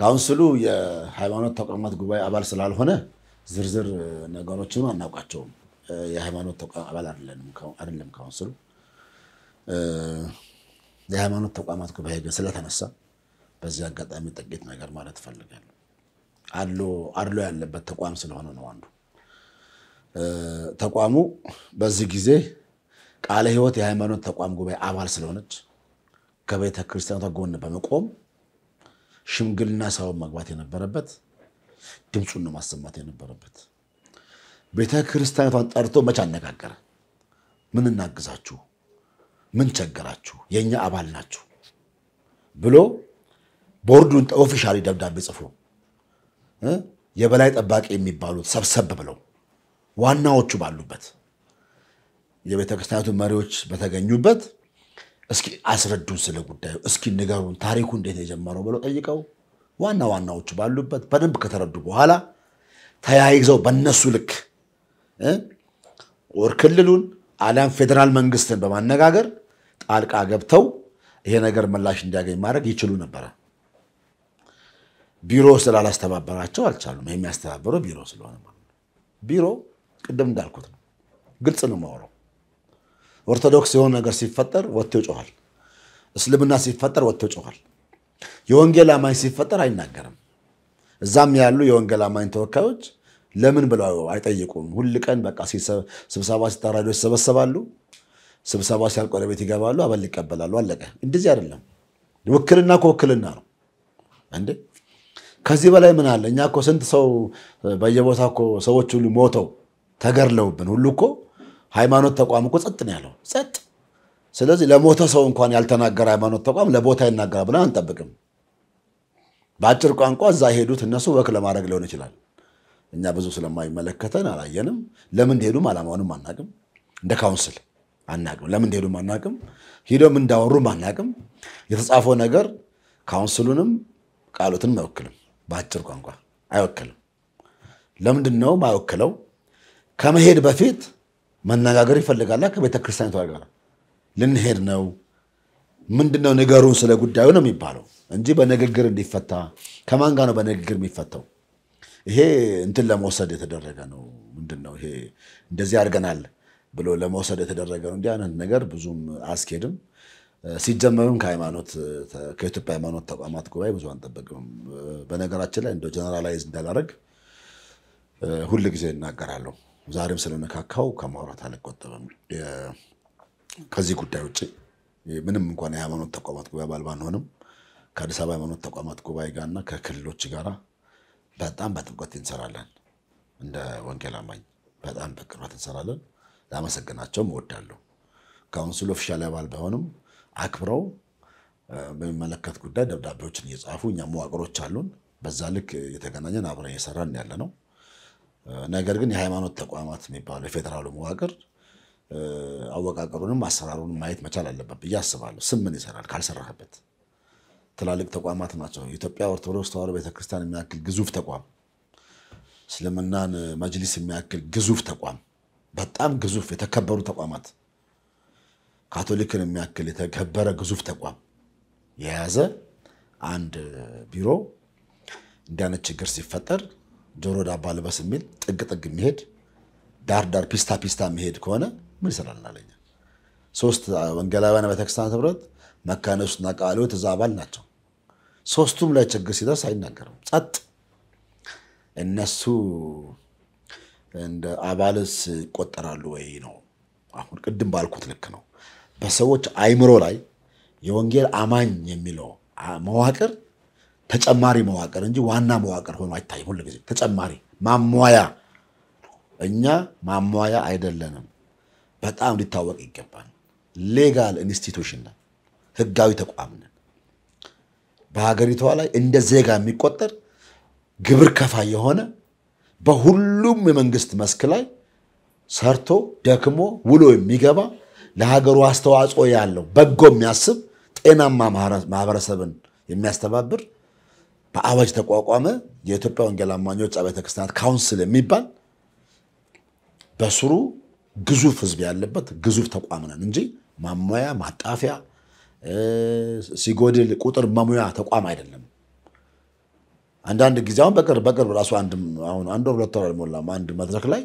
ካውንስሉ የሃይማኖት ተቋማት ጉባኤ አባል ስላልሆነ ዝርዝር ነገሮችን አናውቃቸውም። የሃይማኖት ተቋም አባል አይደለም ካውንስሉ የሃይማኖት ተቋማት ጉባኤ ግን ስለተነሳ በዚህ አጋጣሚ ጥቂት ነገር ማለት እፈልጋለሁ። አድሎ ያለበት ተቋም ስለሆነ ነው አንዱ ተቋሙ በዚህ ጊዜ ቃለ ሕይወት የሃይማኖት ተቋም ጉባኤ አባል ስለሆነች ከቤተ ክርስቲያኗ ጎን በመቆም ሽምግልና ሰውን መግባት የነበረበት ድምፁን ነው ማሰማት የነበረበት። ቤተ ክርስቲያኗን ጠርቶ መቼ አነጋገረ? ምን እናግዛችሁ ምን ቸገራችሁ የእኛ አባል ናችሁ ብሎ ቦርዱን ኦፊሻሊ ደብዳቤ ጽፎ የበላይ ጠባቂ የሚባሉት ሰብሰብ ብለው ዋናዎቹ ባሉበት የቤተ ክርስቲያናቱ መሪዎች በተገኙበት እስኪ አስረዱን ስለ ጉዳዩ፣ እስኪ ንገሩን፣ ታሪኩ እንዴት የጀመረው ብለው ጠይቀው ዋና ዋናዎቹ ባሉበት በደንብ ከተረዱ በኋላ ተያይዘው በነሱ ልክ ወር ክልሉን አሊያም ፌዴራል መንግስትን በማነጋገር ጣልቃ ገብተው ይሄ ነገር ምላሽ እንዲያገኝ ማድረግ ይችሉ ነበረ። ቢሮ ስላላስተባበራቸው አልቻሉም። የሚያስተባበረው ቢሮ ስለሆነ ቢሮ ቅድም እንዳልኩት ነው፣ ግልጽ ነው የማወራው። ኦርቶዶክስ የሆነ ነገር ሲፈጠር ወጥቶ ጮኋል። እስልምና ሲፈጠር ወጥቶ ጮኋል። የወንጌል አማኝ ሲፈጠር አይናገርም። እዛም ያሉ የወንጌል አማኝ ተወካዮች ለምን ብለው አይጠይቁም። ሁል ቀን በቃ ስብሰባ ሲጠራ ሄደው ይሰበሰባሉ። ስብሰባ ሲያልቅ ወደ ቤት ይገባሉ፣ አበል ይቀበላሉ፣ አለቀ። እንደዚህ አይደለም። ውክልና ከውክልና ነው እንዴ! ከዚህ በላይ ምን አለ? እኛ እኮ ስንት ሰው በየቦታ እኮ ሰዎች ሁሉ ሞተው ተገድለውብን ሁሉ እኮ ሃይማኖት ተቋም እኮ ጸጥ ነው ያለው፣ ጸጥ። ስለዚህ ለሞተ ሰው እንኳን ያልተናገረ ሃይማኖት ተቋም ለቦታ ይናገራል ብለን አንጠብቅም። በአጭር ቋንቋ እዛ ሄዱት እነሱ ወክ ለማድረግ ሊሆን ይችላል። እኛ ብዙ ስለማይመለከተን አላየንም። ለምን እንደሄዱም አላማውንም አናቅም። እንደ ካውንስል አናቅም። ለምን እንደሄዱም አናቅም። ሂደም እንዳወሩም አናቅም። የተጻፈው ነገር ካውንስሉንም ቃሎትንም አይወክልም። በአጭር ቋንቋ አይወክልም። ለምንድን ነው ማይወክለው? ከመሄድ በፊት መነጋገር ይፈልጋላ ከቤተ ክርስቲያኒቷ ጋር ልንሄድ ነው ምንድነው ነው ንገሩን ስለ ጉዳዩ ነው የሚባለው እንጂ በንግግር እንዲፈታ ከማን ጋር ነው በንግግር የሚፈታው? ይሄ እንትን ለመውሰድ የተደረገ ነው። ምንድን ነው ይሄ እንደዚህ አድርገናል ብሎ ለመውሰድ የተደረገ ነው። እንዲህ አይነት ነገር ብዙም አስኬድም። ሲጀመርም ከሃይማኖት ከኢትዮጵያ ሃይማኖት ተቋማት ጉባኤ ብዙ አንጠበቅም። በነገራችን ላይ እንደ ጀነራላይዝ እንዳላደረግ ሁል ጊዜ እናገራለሁ። ዛሬም ስለነካካው ከማውራት አልቆጠብም። ከዚህ ጉዳይ ውጭ ምንም እንኳን የሃይማኖት ተቋማት ጉባኤ ባልባን ሆንም ከአዲስ አበባ ሃይማኖት ተቋማት ጉባኤ ጋርና ከክልሎች ጋራ በጣም በጥብቀት እንሰራለን። እንደ ወንጌል አማኝ በጣም በቅርበት እንሰራለን። ላመሰግናቸውም እወዳለሁ። ካውንስሉ ኦፊሻል አባል ባይሆንም አክብረው በሚመለከት ጉዳይ ደብዳቤዎችን እየጻፉ እኛ መዋቅሮች አሉን። በዛ ልክ የተገናኘን አብረን እየሰራን ያለ ነው። ነገር ግን የሃይማኖት ተቋማት የሚባለው የፌዴራሉ መዋቅር አወቃቀሩንም አሰራሩንም ማየት መቻል አለበት ብዬ አስባለሁ። ስም ምን ይሰራል ካልሰራህበት ትላልቅ ተቋማት ናቸው። የኢትዮጵያ ኦርቶዶክስ ተዋሕዶ ቤተክርስቲያን የሚያክል ግዙፍ ተቋም፣ እስልምናን መጅሊስ የሚያክል ግዙፍ ተቋም፣ በጣም ግዙፍ የተከበሩ ተቋማት፣ ካቶሊክን የሚያክል የተከበረ ግዙፍ ተቋም የያዘ አንድ ቢሮ እንዲህ ዓይነት ችግር ሲፈጠር ጆሮ ዳባ ልበስ የሚል ጥግ ጥግ የሚሄድ ዳር ዳር ፒስታ ፒስታ የሚሄድ ከሆነ ምን ይሰራል ሶስት ወንጌላውያን ቤተክርስቲያናት ህብረት መካነሱና ቃሉ ትዛባል አባል ናቸው። ሶስቱም ላይ ችግር ሲደርስ አይናገርም፣ ጸጥ። እነሱ እንደ አባልስ ይቆጠራሉ ወይ ነው። አሁን ቅድም ባልኩት ልክ ነው። በሰዎች አይምሮ ላይ የወንጌል አማኝ የሚለው መዋቅር ተጨማሪ መዋቅር እንጂ ዋና መዋቅር ሆኖ አይታይም። ሁል ጊዜ ተጨማሪ ማሟያ፣ እኛ ማሟያ አይደለንም። በጣም ሊታወቅ ይገባል። ሌጋል ኢንስቲቱሽን ህጋዊ ተቋም ነ በሀገሪቷ ላይ እንደ ዜጋ የሚቆጠር ግብር ከፋይ የሆነ በሁሉም የመንግስት መስክ ላይ ሰርቶ ደክሞ ውሎ የሚገባ ለሀገሩ አስተዋጽኦ ያለው በጎ የሚያስብ ጤናማ ማህበረሰብን የሚያስተባብር በአዋጅ ተቋቋመ የኢትዮጵያ ወንጌል አማኞች አብያተ ክርስቲያናት ካውንስል የሚባል በስሩ ግዙፍ ህዝብ ያለበት ግዙፍ ተቋም ነን እንጂ ማሟያ ማጣፊያ ሲጎድል ቁጥር መሙያ ተቋም አይደለም። አንዳንድ ጊዜ አሁን በቅርብ በቅርብ ራሱ አንድ ወር ሁለት ወር አልሞላም አንድ መድረክ ላይ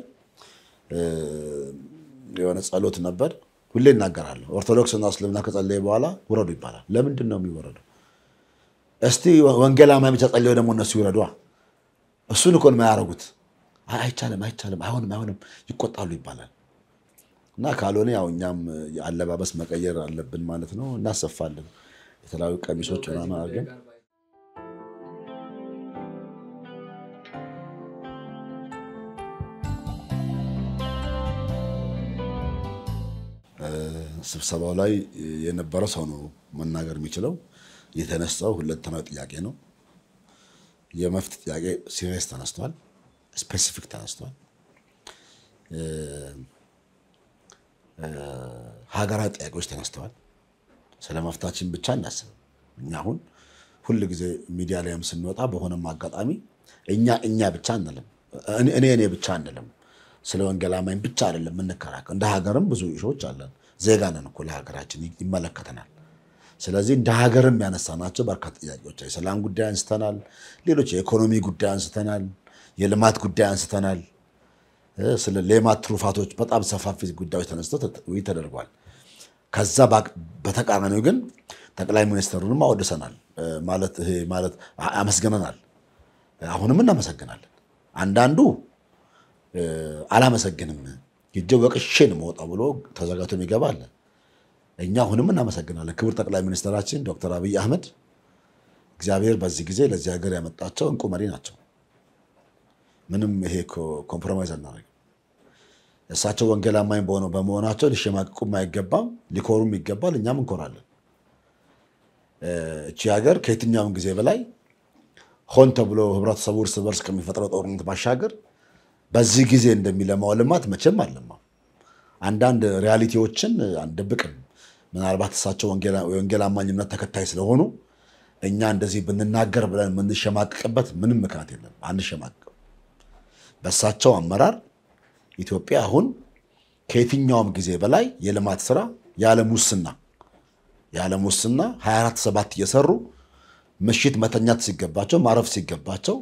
የሆነ ጸሎት ነበር። ሁሌ እናገራለሁ። ኦርቶዶክስና እስልምና ከጸለየ በኋላ ውረዱ ይባላል። ለምንድን ነው የሚወረደው? እስቲ ወንጌላ አማኞች ተጸልየው ደግሞ እነሱ ይውረዷ። እሱን እኮ ነው የማያደርጉት። አይቻልም፣ አይቻልም፣ አይሆንም፣ አይሆንም ይቆጣሉ ይባላል። እና ካልሆነ ያው እኛም አለባበስ መቀየር አለብን ማለት ነው። እናሰፋለን የተለያዩ ቀሚሶች ምናምን አድርገን ስብሰባው ላይ የነበረ ሰው ነው መናገር የሚችለው። የተነሳው ሁለንተናዊ ጥያቄ ነው። የመፍት ጥያቄ ሲሪየስ ተነስቷል፣ ስፔሲፊክ ተነስቷል። ሀገራት ጥያቄዎች ተነስተዋል። ስለ መፍታችን ብቻ እናስብ እኛ አሁን ሁል ጊዜ ሚዲያ ላይም ስንወጣ በሆነም አጋጣሚ እኛ እኛ ብቻ አንልም፣ እኔ እኔ ብቻ አንልም። ስለ ወንጌል አማኝ ብቻ አይደለም የምንከራከር። እንደ ሀገርም ብዙ እሾች አለን። ዜጋ ነን እኮ ለሀገራችን ይመለከተናል። ስለዚህ እንደ ሀገርም ያነሳናቸው በርካታ ጥያቄዎች የሰላም ጉዳይ አንስተናል። ሌሎች የኢኮኖሚ ጉዳይ አንስተናል። የልማት ጉዳይ አንስተናል። ስለ ሌማት ትሩፋቶች በጣም ሰፋፊ ጉዳዮች ተነስቶ ውይይት ተደርጓል። ከዛ በተቃራኒው ግን ጠቅላይ ሚኒስትሩንም አወድሰናል ማለት ማለት አመስግነናል። አሁንም እናመሰግናለን። አንዳንዱ አላመሰግንም ሂጄ ወቅሼ ነው ብሎ ተዘጋቶ የሚገባ አለ። እኛ አሁንም እናመሰግናለን። ክቡር ጠቅላይ ሚኒስትራችን ዶክተር አብይ አህመድ እግዚአብሔር በዚህ ጊዜ ለዚህ ሀገር ያመጣቸው እንቁ መሪ ናቸው። ምንም ይሄ ኮምፕሮማይዝ አናደርግም። እሳቸው ወንጌል አማኝ በሆነው በመሆናቸው ሊሸማቀቁም አይገባም፣ ሊኮሩም ይገባል። እኛም እንኮራለን። እቺ ሀገር ከየትኛውም ጊዜ በላይ ሆን ተብሎ ህብረተሰቡ እርስ በርስ ከሚፈጥረው ጦርነት ባሻገር በዚህ ጊዜ እንደሚለማው ልማት መቼም አለማ። አንዳንድ ሪያሊቲዎችን አንደብቅም። ምናልባት እሳቸው የወንጌል አማኝ እምነት ተከታይ ስለሆኑ እኛ እንደዚህ ብንናገር ብለን የምንሸማቅቅበት ምንም ምክንያት የለም። አንሸማቅቅም። በእሳቸው አመራር ኢትዮጵያ አሁን ከየትኛውም ጊዜ በላይ የልማት ስራ የዓለም ሙስና የዓለም ሙስና 24 ሰባት እየሰሩ ምሽት መተኛት ሲገባቸው ማረፍ ሲገባቸው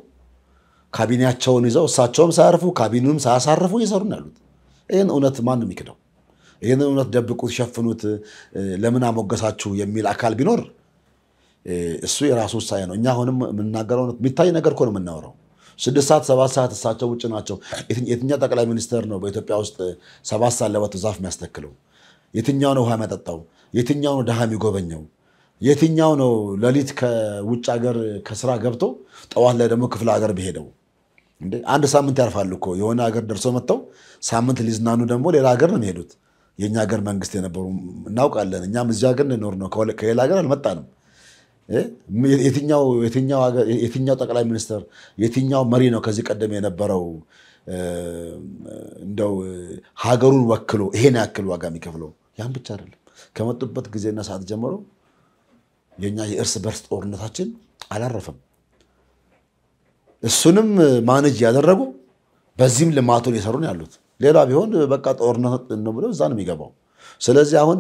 ካቢኔያቸውን ይዘው እሳቸውም ሳያርፉ ካቢኔውም ሳያሳርፉ እየሰሩ ነው ያሉት። ይህን እውነት ማንም ይክደው። ይህን እውነት ደብቁት፣ ሸፍኑት፣ ለምን አሞገሳችሁ የሚል አካል ቢኖር እሱ የራሱ ውሳኔ ነው። እኛ አሁንም የምናገረው የሚታይ ነገር እኮ ነው የምናወራው። ስድስት ሰዓት ሰባት ሰዓት እሳቸው ውጭ ናቸው። የትኛው ጠቅላይ ሚኒስትር ነው በኢትዮጵያ ውስጥ ሰባት ሰዓት ለበት ዛፍ የሚያስተክለው? የትኛው ነው ውሃ የሚያጠጣው? የትኛው ነው ድሃ የሚጎበኘው? የትኛው ነው ሌሊት ከውጭ ሀገር ከስራ ገብቶ ጠዋት ላይ ደግሞ ክፍለ ሀገር ብሄደው አንድ ሳምንት ያርፋሉ እኮ የሆነ ሀገር ደርሶ መጥተው ሳምንት ሊዝናኑ ደግሞ ሌላ ሀገር ነው የሚሄዱት። የእኛ ሀገር መንግስት የነበሩ እናውቃለን። እኛም እዚህ ሀገር እንኖር ነው፣ ከሌላ ሀገር አልመጣንም። የትኛው ጠቅላይ ሚኒስትር የትኛው መሪ ነው ከዚህ ቀደም የነበረው እንደው ሀገሩን ወክሎ ይሄን ያክል ዋጋ የሚከፍለው? ያን ብቻ አይደለም። ከመጡበት ጊዜና ሰዓት ጀምሮ የኛ የእርስ በርስ ጦርነታችን አላረፈም። እሱንም ማንጅ ያደረጉ በዚህም ልማቱን የሰሩ ነው ያሉት። ሌላ ቢሆን በቃ ጦርነት ነው ብለው እዛ ነው የሚገባው። ስለዚህ አሁን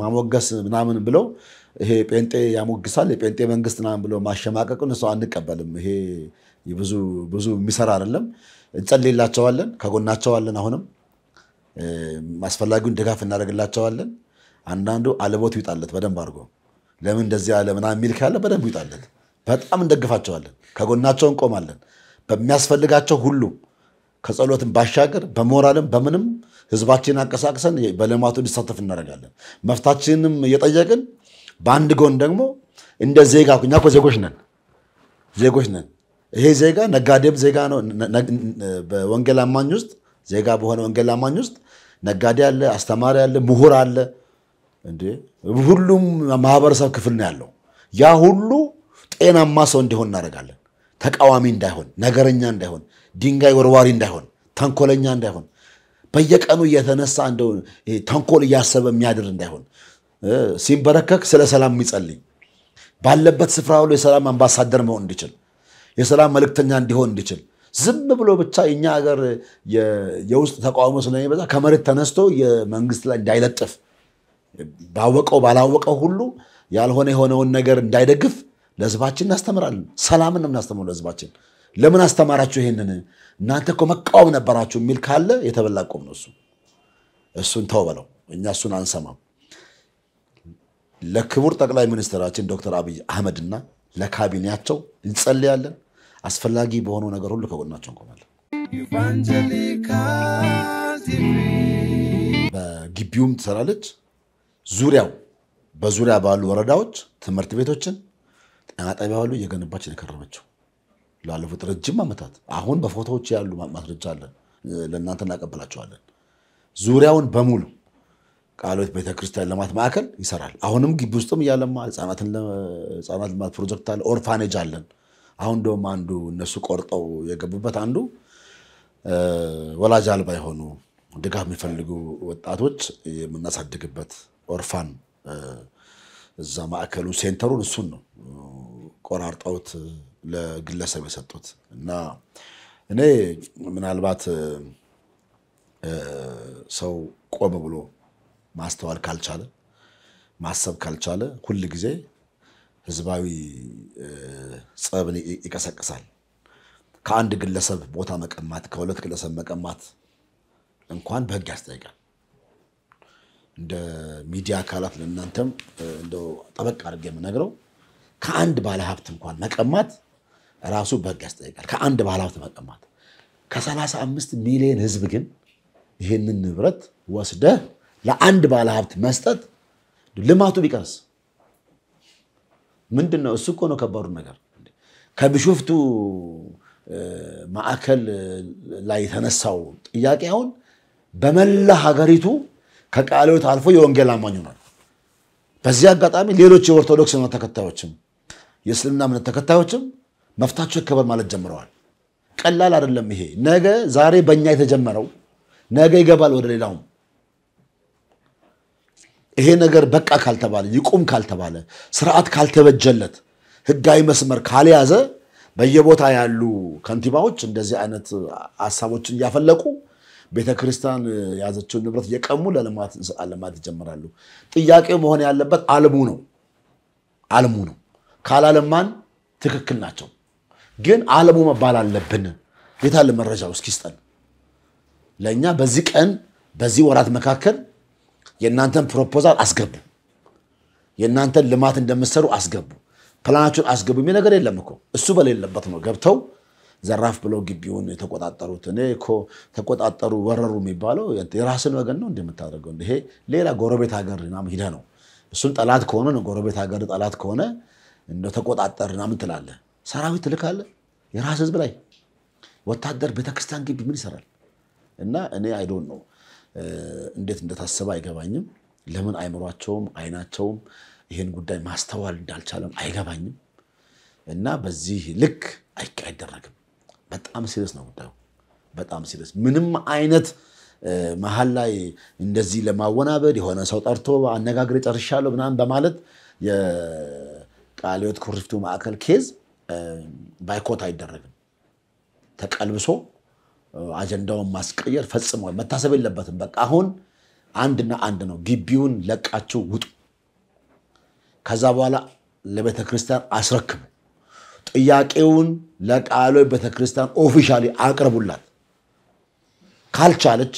ማሞገስ ምናምን ብለው ይሄ ጴንጤ ያሞግሳል የጴንጤ መንግስት ምናምን ብሎ ማሸማቀቅን እሱ አንቀበልም። ይሄ ብዙ የሚሰራ አይደለም። እንጸልይላቸዋለን፣ ከጎናቸዋለን። አሁንም አስፈላጊውን ድጋፍ እናደርግላቸዋለን። አንዳንዱ አልቦት ይውጣለት በደንብ አድርጎ ለምን እንደዚህ ያለ ምናምን የሚል ካለ በደንብ ይውጣለት። በጣም እንደግፋቸዋለን፣ ከጎናቸው እንቆማለን። በሚያስፈልጋቸው ሁሉ ከጸሎትን ባሻገር በሞራልም በምንም ህዝባችንን አንቀሳቅሰን በልማቱ እንዲሳተፍ እናደርጋለን። መፍታችንም እየጠየቅን በአንድ ጎን ደግሞ እንደ ዜጋ እኛ እኮ ዜጎች ነን፣ ዜጎች ነን። ይሄ ዜጋ ነጋዴም ዜጋ ነው። በወንጌል አማኝ ውስጥ ዜጋ በሆነ ወንጌል አማኝ ውስጥ ነጋዴ አለ፣ አስተማሪ አለ፣ ምሁር አለ። ሁሉም ማህበረሰብ ክፍል ነው ያለው። ያ ሁሉ ጤናማ ሰው እንዲሆን እናደርጋለን። ተቃዋሚ እንዳይሆን፣ ነገረኛ እንዳይሆን፣ ድንጋይ ወርዋሪ እንዳይሆን፣ ተንኮለኛ እንዳይሆን፣ በየቀኑ እየተነሳ ተንኮል እያሰበ የሚያድር እንዳይሆን ሲንበረከክ ስለ ሰላም የሚጸልይ ባለበት ስፍራ ሁሉ የሰላም አምባሳደር መሆን እንዲችል የሰላም መልእክተኛ እንዲሆን እንዲችል ዝም ብሎ ብቻ የኛ ሀገር የውስጥ ተቃውሞ ስለሚበዛ ከመሬት ተነስቶ የመንግስት ላይ እንዳይለጥፍ ባወቀው ባላወቀው ሁሉ ያልሆነ የሆነውን ነገር እንዳይደግፍ ለህዝባችን እናስተምራለን። ሰላምን የምናስተምሩ ለህዝባችን። ለምን አስተማራችሁ ይሄንን? እናንተ እኮ መቃወም ነበራችሁ የሚል ካለ የተበላቆም ነው እሱ። እሱን ተው በለው። እኛ እሱን አንሰማም። ለክቡር ጠቅላይ ሚኒስትራችን ዶክተር አብይ አህመድና ለካቢኔያቸው እንጸልያለን። አስፈላጊ በሆነው ነገር ሁሉ ከጎናቸው እንቆማለን። በግቢውም ትሰራለች። ዙሪያው በዙሪያ ባሉ ወረዳዎች ትምህርት ቤቶችን፣ ጤና ጣቢያ ሁሉ እየገነባችን የከረመችው ላለፉት ረጅም ዓመታት። አሁን በፎቶዎች ያሉ ማስረጃ አለን፣ ለእናንተ እናቀብላቸዋለን። ዙሪያውን በሙሉ ቃሎት ቤተክርስቲያን ልማት ማዕከል ይሰራል። አሁንም ግቢ ውስጥም እያለማ ህጻናት ልማት ፕሮጀክት አለ፣ ኦርፋኔጅ አለን። አሁን እንደውም አንዱ እነሱ ቆርጠው የገቡበት አንዱ ወላጅ አልባ የሆኑ ድጋፍ የሚፈልጉ ወጣቶች የምናሳድግበት ኦርፋን እዛ ማዕከሉ ሴንተሩን እሱን ነው ቆራርጠውት ለግለሰብ የሰጡት እና እኔ ምናልባት ሰው ቆም ብሎ ማስተዋል ካልቻለ፣ ማሰብ ካልቻለ ሁል ጊዜ ህዝባዊ ጸብን ይቀሰቅሳል። ከአንድ ግለሰብ ቦታ መቀማት፣ ከሁለት ግለሰብ መቀማት እንኳን በህግ ያስጠይቃል። እንደ ሚዲያ አካላት ለእናንተም እንደው ጠበቅ አድርጌ የምነግረው ከአንድ ባለሀብት እንኳን መቀማት ራሱ በህግ ያስጠይቃል። ከአንድ ባለሀብት መቀማት ከሰላሳ አምስት ሚሊዮን ህዝብ ግን ይህንን ንብረት ወስደህ ለአንድ ባለሀብት መስጠት ልማቱ ቢቀርስ ምንድን ነው? እሱ እኮ ነው ከባዱ ነገር። ከቢሾፍቱ ማዕከል ላይ የተነሳው ጥያቄ አሁን በመላ ሀገሪቱ ከቃሊዮት አልፎ የወንጌል አማኝ ሆኗል። በዚህ አጋጣሚ ሌሎች የኦርቶዶክስ እምነት ተከታዮችም የእስልምና እምነት ተከታዮችም መፍታቸው ይከበር ማለት ጀምረዋል። ቀላል አይደለም ይሄ። ነገ ዛሬ በእኛ የተጀመረው ነገ ይገባል ወደ ሌላውም ይሄ ነገር በቃ ካልተባለ ይቁም ካልተባለ ስርዓት ካልተበጀለት ህጋዊ መስመር ካልያዘ በየቦታ ያሉ ከንቲባዎች እንደዚህ አይነት ሀሳቦችን እያፈለቁ ቤተክርስቲያን የያዘችውን ንብረት እየቀሙ ለልማት ይጀምራሉ። ጥያቄው መሆን ያለበት አልሙ ነው አልሙ ነው። ካላለማን ትክክል ናቸው፣ ግን አልሙ መባል አለብን። የታለ መረጃው እስኪስጠን ለእኛ በዚህ ቀን በዚህ ወራት መካከል የእናንተን ፕሮፖዛል አስገቡ፣ የእናንተን ልማት እንደምትሰሩ አስገቡ፣ ፕላናችሁን አስገቡ የሚል ነገር የለም እኮ። እሱ በሌለበት ነው ገብተው ዘራፍ ብለው ግቢውን የተቆጣጠሩት። እኔ እኮ ተቆጣጠሩ ወረሩ የሚባለው የራስን ወገን ነው እንደምታደርገው። ይሄ ሌላ ጎረቤት ሀገር ምናምን ሂደህ ነው እሱን ጠላት ከሆነ ነው ጎረቤት ሀገር ጠላት ከሆነ እንደ ተቆጣጠር ምናምን ትላለህ። ሰራዊት ትልካለህ የራስ ህዝብ ላይ ወታደር ቤተክርስቲያን ግቢ ምን ይሰራል? እና እኔ አይዶን ነው እንዴት እንደታሰበ አይገባኝም። ለምን አይምሯቸውም አይናቸውም ይህን ጉዳይ ማስተዋል እንዳልቻለም አይገባኝም። እና በዚህ ልክ አይደረግም። በጣም ሲሪየስ ነው ጉዳዩ፣ በጣም ሲሪየስ ምንም አይነት መሀል ላይ እንደዚህ ለማወናበድ የሆነ ሰው ጠርቶ አነጋግሬ ጨርሻለሁ ምናምን በማለት የቃልዮት ኩሪፍቱ ማዕከል ኬዝ ባይኮት አይደረግም። ተቀልብሶ አጀንዳውን ማስቀየር ፈጽሞ መታሰብ የለበትም። በቃ አሁን አንድና አንድ ነው። ግቢውን ለቃችሁ ውጡ። ከዛ በኋላ ለቤተ ክርስቲያን አስረክቡ። ጥያቄውን ለቃሎ ቤተ ክርስቲያን ኦፊሻሊ አቅርቡላት። ካልቻለች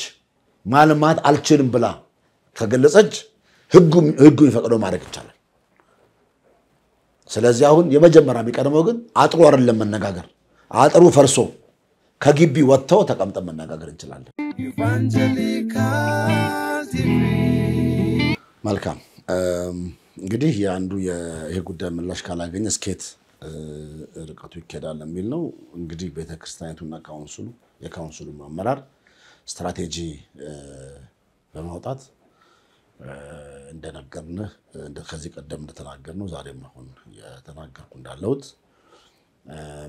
ማልማት አልችልም ብላ ከገለጸች ህጉ የሚፈቅደው ማድረግ ይቻላል። ስለዚህ አሁን የመጀመሪያ የሚቀድመው ግን አጥሩ አይደለም መነጋገር። አጥሩ ፈርሶ ከግቢ ወጥተው ተቀምጠን መነጋገር እንችላለን። መልካም እንግዲህ የአንዱ ይሄ ጉዳይ ምላሽ ካላገኘ ስኬት ርቀቱ ይኬዳል የሚል ነው። እንግዲህ ቤተክርስቲያኒቱና ካውንስሉ የካውንስሉ አመራር ስትራቴጂ በማውጣት እንደነገርንህ ከዚህ ቀደም እንደተናገርነው ዛሬም አሁን የተናገርኩ እንዳለሁት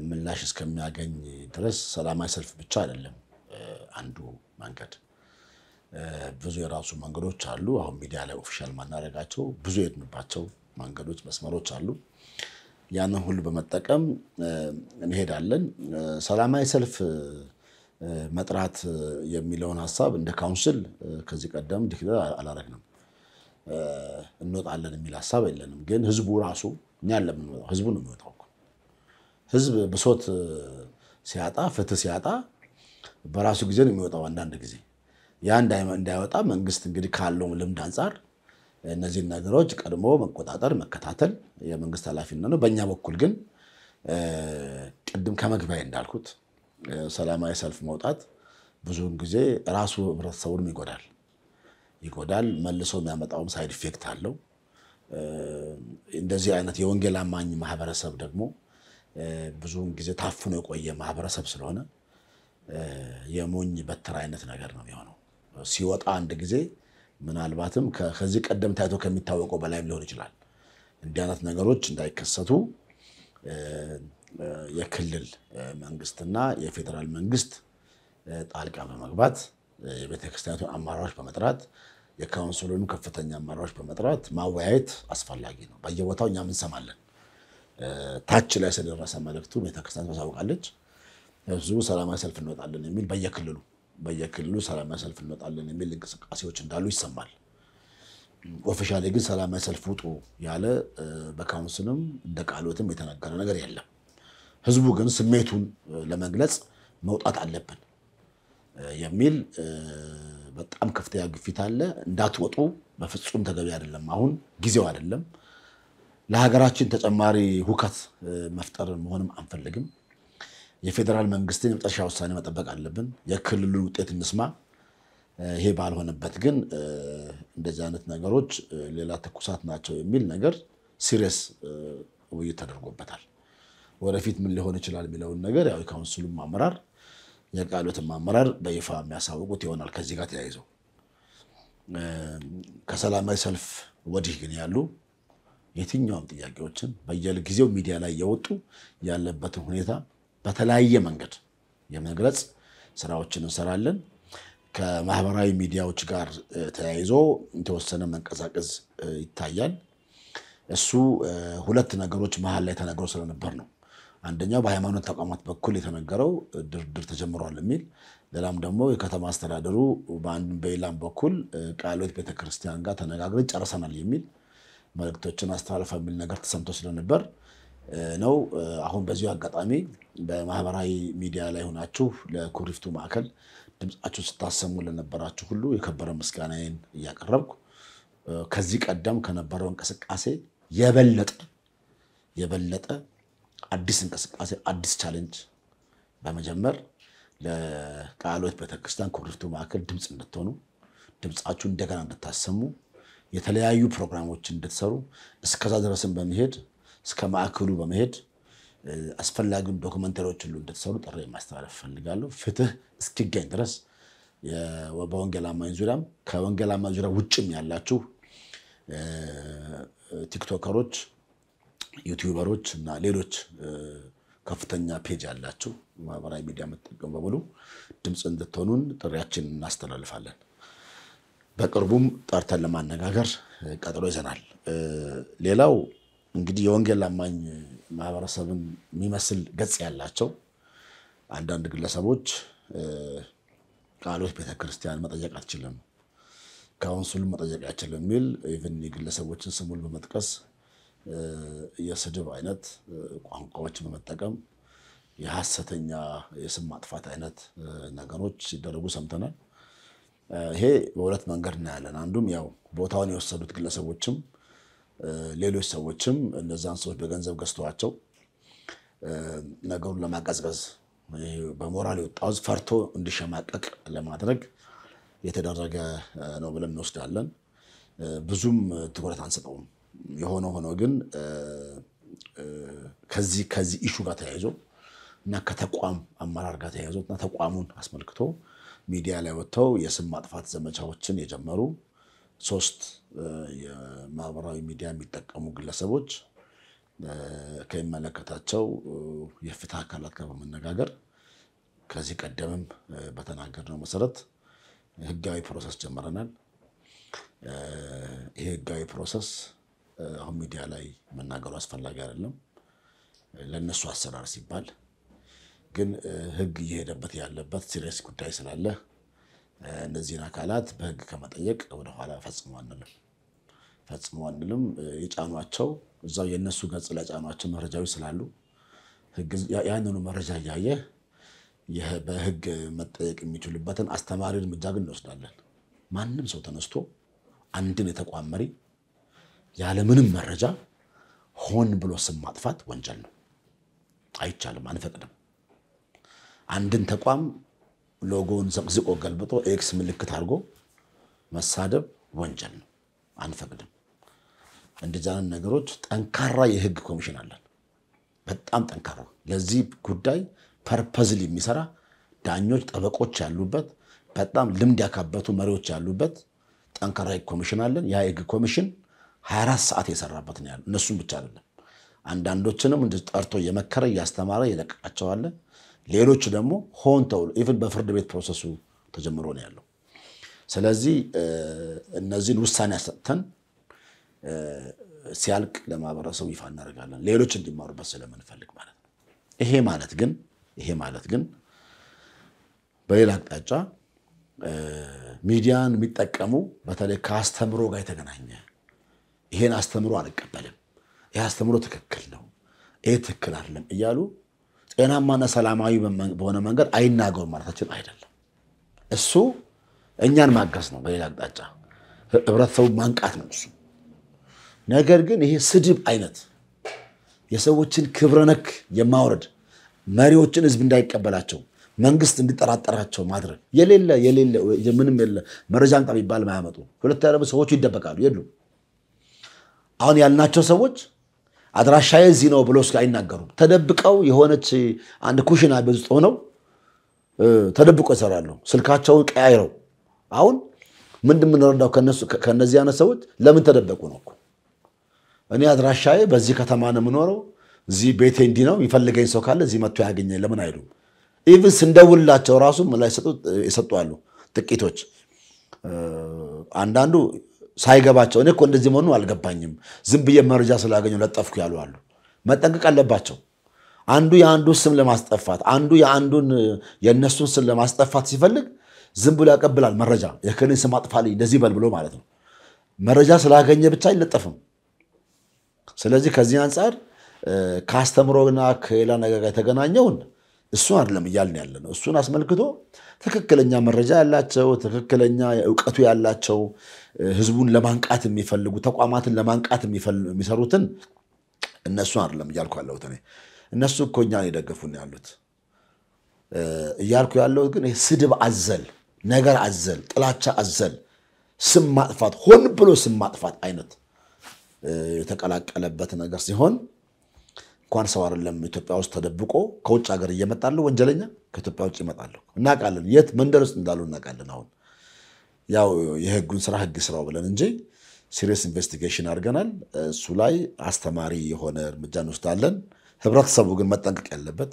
ምላሽ እስከሚያገኝ ድረስ ሰላማዊ ሰልፍ ብቻ አይደለም አንዱ መንገድ። ብዙ የራሱ መንገዶች አሉ። አሁን ሚዲያ ላይ ኦፊሻል ማናደርጋቸው ብዙ የሄድንባቸው መንገዶች፣ መስመሮች አሉ። ያንን ሁሉ በመጠቀም እንሄዳለን። ሰላማዊ ሰልፍ መጥራት የሚለውን ሀሳብ እንደ ካውንስል ከዚህ ቀደም ዲክለር አላረግንም። እንወጣለን የሚል ሀሳብ የለንም። ግን ህዝቡ ራሱ እኛ ለምንወጣው ህዝቡ ነው የሚወጣው ህዝብ ብሶት ሲያጣ ፍትህ ሲያጣ በራሱ ጊዜ ነው የሚወጣው። አንዳንድ ጊዜ ያ እንዳይወጣ መንግስት እንግዲህ ካለው ልምድ አንጻር እነዚህን ነገሮች ቀድሞ መቆጣጠር፣ መከታተል የመንግስት ኃላፊነት ነው። በእኛ በኩል ግን ቅድም ከመግቢያ እንዳልኩት ሰላማዊ ሰልፍ መውጣት ብዙውን ጊዜ ራሱ ህብረተሰቡንም ይጎዳል ይጎዳል መልሶ የሚያመጣውም ሳይድ ኢፌክት አለው። እንደዚህ አይነት የወንጌል አማኝ ማህበረሰብ ደግሞ ብዙውን ጊዜ ታፍኖ የቆየ ማህበረሰብ ስለሆነ የሞኝ በትር አይነት ነገር ነው የሚሆነው። ሲወጣ አንድ ጊዜ ምናልባትም ከዚህ ቀደም ታይቶ ከሚታወቀው በላይም ሊሆን ይችላል። እንዲህ አይነት ነገሮች እንዳይከሰቱ የክልል መንግስትና የፌዴራል መንግስት ጣልቃ በመግባት የቤተክርስቲያኒቱን አመራሮች በመጥራት የካውንስሉንም ከፍተኛ አመራሮች በመጥራት ማወያየት አስፈላጊ ነው። በየቦታው እኛም እንሰማለን። ታች ላይ ስለደረሰ መልእክቱ ቤተክርስቲያን ታሳውቃለች። ህዝቡ ሰላማዊ ሰልፍ እንወጣለን የሚል በየክልሉ በየክልሉ ሰላማዊ ሰልፍ እንወጣለን የሚል እንቅስቃሴዎች እንዳሉ ይሰማል። ኦፊሻሊ ግን ሰላማዊ ሰልፍ ውጡ ያለ በካውንስልም እንደ ቃሎትም የተነገረ ነገር የለም። ህዝቡ ግን ስሜቱን ለመግለጽ መውጣት አለብን የሚል በጣም ከፍተኛ ግፊት አለ። እንዳትወጡ በፍጹም ተገቢ አይደለም፣ አሁን ጊዜው አይደለም ለሀገራችን ተጨማሪ ሁከት መፍጠር መሆንም አንፈልግም። የፌዴራል መንግስትን የመጨረሻ ውሳኔ መጠበቅ አለብን። የክልሉን ውጤት እንስማ። ይሄ ባልሆነበት ግን እንደዚህ አይነት ነገሮች ሌላ ትኩሳት ናቸው የሚል ነገር ሲሪየስ ውይይት ተደርጎበታል። ወደፊት ምን ሊሆን ይችላል የሚለውን ነገር ያው የካውንስሉም አመራር የቃሉትም አመራር በይፋ የሚያሳውቁት ይሆናል። ከዚህ ጋር ተያይዘው ከሰላማዊ ሰልፍ ወዲህ ግን ያሉ የትኛውም ጥያቄዎችን በየጊዜው ሚዲያ ላይ የወጡ ያለበትን ሁኔታ በተለያየ መንገድ የመግለጽ ስራዎችን እንሰራለን። ከማህበራዊ ሚዲያዎች ጋር ተያይዞ የተወሰነ መንቀሳቀስ ይታያል። እሱ ሁለት ነገሮች መሀል ላይ ተነግሮ ስለነበር ነው። አንደኛው በሃይማኖት ተቋማት በኩል የተነገረው ድርድር ተጀምሯል የሚል ሌላም ደግሞ የከተማ አስተዳደሩ በአንድም በሌላም በኩል ቃልዮት ቤተክርስቲያን ጋር ተነጋግረን ጨርሰናል የሚል መልእክቶችን አስተላለፈ የሚል ነገር ተሰምቶ ስለነበር ነው። አሁን በዚሁ አጋጣሚ በማህበራዊ ሚዲያ ላይ ሆናችሁ ለኩሪፍቱ ማዕከል ድምፃችሁ ስታሰሙ ለነበራችሁ ሁሉ የከበረ ምስጋናዬን እያቀረብኩ ከዚህ ቀደም ከነበረው እንቅስቃሴ የበለጠ የበለጠ አዲስ እንቅስቃሴ አዲስ ቻሌንጅ በመጀመር ለቃሎት ቤተክርስቲያን ኩሪፍቱ ማዕከል ድምፅ እንድትሆኑ ድምፃችሁ እንደገና እንድታሰሙ የተለያዩ ፕሮግራሞች እንድትሰሩ እስከዛ ድረስን በመሄድ እስከ ማዕከሉ በመሄድ አስፈላጊውን ዶክመንተሪዎች ሁሉ እንድትሰሩ ጥሪ ማስተላለፍ እፈልጋለሁ። ፍትህ እስኪገኝ ድረስ በወንጌል አማኝ ዙሪያም ከወንጌል አማኝ ዙሪያ ውጭም ያላችሁ ቲክቶከሮች፣ ዩቲዩበሮች እና ሌሎች ከፍተኛ ፔጅ ያላችሁ ማህበራዊ ሚዲያ የምትጠቀሙ በሙሉ ድምፅ እንድትሆኑን ጥሪያችን እናስተላልፋለን። በቅርቡም ጠርተን ለማነጋገር ቀጥሎ ይዘናል። ሌላው እንግዲህ የወንጌል አማኝ ማህበረሰብን የሚመስል ገጽ ያላቸው አንዳንድ ግለሰቦች ቃሎች ቤተክርስቲያን መጠየቅ አትችልም፣ ካውንስሉ መጠየቅ አይችልም የሚል ኢቨን የግለሰቦችን ስሙን በመጥቀስ የስድብ አይነት ቋንቋዎችን በመጠቀም የሐሰተኛ የስም ማጥፋት አይነት ነገሮች ሲደረጉ ሰምተናል። ይሄ በሁለት መንገድ እናያለን። አንዱም ያው ቦታውን የወሰዱት ግለሰቦችም ሌሎች ሰዎችም እነዛን ሰዎች በገንዘብ ገዝተዋቸው ነገሩን ለማቀዝቀዝ በሞራል የወጣው ፈርቶ እንዲሸማቀቅ ለማድረግ የተደረገ ነው ብለን እንወስዳለን። ብዙም ትኩረት አንሰጠውም። የሆነ ሆኖ ግን ከዚህ ከዚህ ኢሹ ጋር ተያይዞ እና ከተቋም አመራር ጋር ተያይዞ እና ተቋሙን አስመልክቶ ሚዲያ ላይ ወጥተው የስም ማጥፋት ዘመቻዎችን የጀመሩ ሶስት የማህበራዊ ሚዲያ የሚጠቀሙ ግለሰቦች ከሚመለከታቸው የፍትህ አካላት ጋር በመነጋገር ከዚህ ቀደምም በተናገርነው መሰረት ህጋዊ ፕሮሰስ ጀምረናል። ይህ ህጋዊ ፕሮሰስ አሁን ሚዲያ ላይ መናገሩ አስፈላጊ አይደለም። ለእነሱ አሰራር ሲባል ግን ህግ እየሄደበት ያለበት ሲሪየስ ጉዳይ ስላለ እነዚህን አካላት በህግ ከመጠየቅ ወደኋላ ፈጽሞ አንልም ፈጽሞ አንልም። የጫኗቸው እዛው የእነሱ ገጽ ላይ ጫኗቸው መረጃዎች ስላሉ ያንኑ መረጃ እያየ በህግ መጠየቅ የሚችሉበትን አስተማሪ እርምጃ ግን እንወስዳለን። ማንም ሰው ተነስቶ አንድን የተቋም መሪ ያለምንም መረጃ ሆን ብሎ ስም ማጥፋት ወንጀል ነው። አይቻልም፣ አንፈቅድም። አንድን ተቋም ሎጎውን ዘቅዝቆ ገልብጦ ኤክስ ምልክት አድርጎ መሳደብ ወንጀል ነው፣ አንፈቅድም። እንደዚህ ነገሮች ጠንካራ የህግ ኮሚሽን አለን፣ በጣም ጠንካራ ለዚህ ጉዳይ ፐርፐዝል የሚሰራ ዳኞች፣ ጠበቆች ያሉበት በጣም ልምድ ያካበቱ መሪዎች ያሉበት ጠንካራ ህግ ኮሚሽን አለን። ያ ህግ ኮሚሽን 24 ሰዓት የሰራበት ነው ያለ። እነሱም ብቻ አይደለም አንዳንዶችንም ጠርቶ እየመከረ እያስተማረ የለቀቃቸዋለን። ሌሎች ደግሞ ሆን ተብሎ ኢቭን በፍርድ ቤት ፕሮሰሱ ተጀምሮ ነው ያለው። ስለዚህ እነዚህን ውሳኔ ያሰጥተን ሲያልቅ ለማህበረሰቡ ይፋ እናደርጋለን፣ ሌሎች እንዲማሩበት ስለምንፈልግ ማለት ነው። ይሄ ማለት ግን ይሄ ማለት ግን በሌላ አቅጣጫ ሚዲያን የሚጠቀሙ በተለይ ከአስተምሮ ጋር የተገናኘ ይሄን አስተምሮ አልቀበልም፣ ይሄ አስተምሮ ትክክል ነው፣ ይሄ ትክክል አይደለም እያሉ ጤናማና ሰላማዊ በሆነ መንገድ አይናገሩ ማለታችን አይደለም። እሱ እኛን ማገዝ ነው፣ በሌላ አቅጣጫ ህብረተሰቡ ማንቃት ነው እሱ። ነገር ግን ይሄ ስድብ አይነት የሰዎችን ክብረነክ የማውረድ መሪዎችን ህዝብ እንዳይቀበላቸው መንግስት እንዲጠራጠራቸው ማድረግ የሌለ የሌለ ምንም የለ መረጃ አንጣ ቢባል ማያመጡ ሁለት ሰዎቹ ይደበቃሉ የሉም። አሁን ያልናቸው ሰዎች አድራሻዬ እዚህ ነው ብሎ እስኪ አይናገሩም። ተደብቀው የሆነች አንድ ኩሽና ቤት ውስጥ ሆነው ተደብቆ ይሰራሉ። ስልካቸውን ቀያይረው አሁን ምንድን የምንረዳው ከነዚህ አይነት ሰዎች ለምን ተደበቁ ነው። እኔ አድራሻዬ በዚህ ከተማ ነው የምኖረው፣ እዚህ ቤቴ እንዲህ ነው፣ ይፈልገኝ ሰው ካለ እዚህ መጥቶ ያገኘኝ ለምን አይሉም? ኢቭን ስንደውልላቸው ራሱ ምላሽ የሰጡ አሉ ጥቂቶች። አንዳንዱ ሳይገባቸው እኔ እኮ እንደዚህ መሆኑ አልገባኝም፣ ዝም ብዬ መረጃ ስላገኙ ለጠፍኩ ያሉ አሉ። መጠንቀቅ አለባቸው። አንዱ የአንዱ ስም ለማስጠፋት አንዱ የአንዱን የእነሱን ስም ለማስጠፋት ሲፈልግ ዝም ብሎ ያቀብላል መረጃ። የክልን ስም አጥፋል እንደዚህ በል ብሎ ማለት ነው። መረጃ ስላገኘ ብቻ አይለጠፍም። ስለዚህ ከዚህ አንጻር ከአስተምሮና ከሌላ ነገር ጋር የተገናኘውን እሱን አይደለም እያልን ያለ ነው። እሱን አስመልክቶ ትክክለኛ መረጃ ያላቸው ትክክለኛ እውቀቱ ያላቸው ህዝቡን ለማንቃት የሚፈልጉ ተቋማትን ለማንቃት የሚሰሩትን እነሱ አይደለም እያልኩ ያለሁት እኔ። እነሱ እኮ እኛን የደገፉን ያሉት እያልኩ ያለሁት ግን ስድብ አዘል ነገር አዘል ጥላቻ አዘል ስም ማጥፋት ሆን ብሎ ስም ማጥፋት አይነት የተቀላቀለበት ነገር ሲሆን እንኳን ሰው አይደለም ኢትዮጵያ ውስጥ ተደብቆ ከውጭ ሀገር እየመጣለሁ ወንጀለኛ ከኢትዮጵያ ውጭ ይመጣለሁ። እናውቃለን፣ የት መንደር ውስጥ እንዳሉ እናውቃለን። አሁን ያው የህጉን ስራ ህግ ስራው ብለን እንጂ ሲሪየስ ኢንቨስቲጌሽን አድርገናል። እሱ ላይ አስተማሪ የሆነ እርምጃ እንወስዳለን። ህብረተሰቡ ግን መጠንቀቅ ያለበት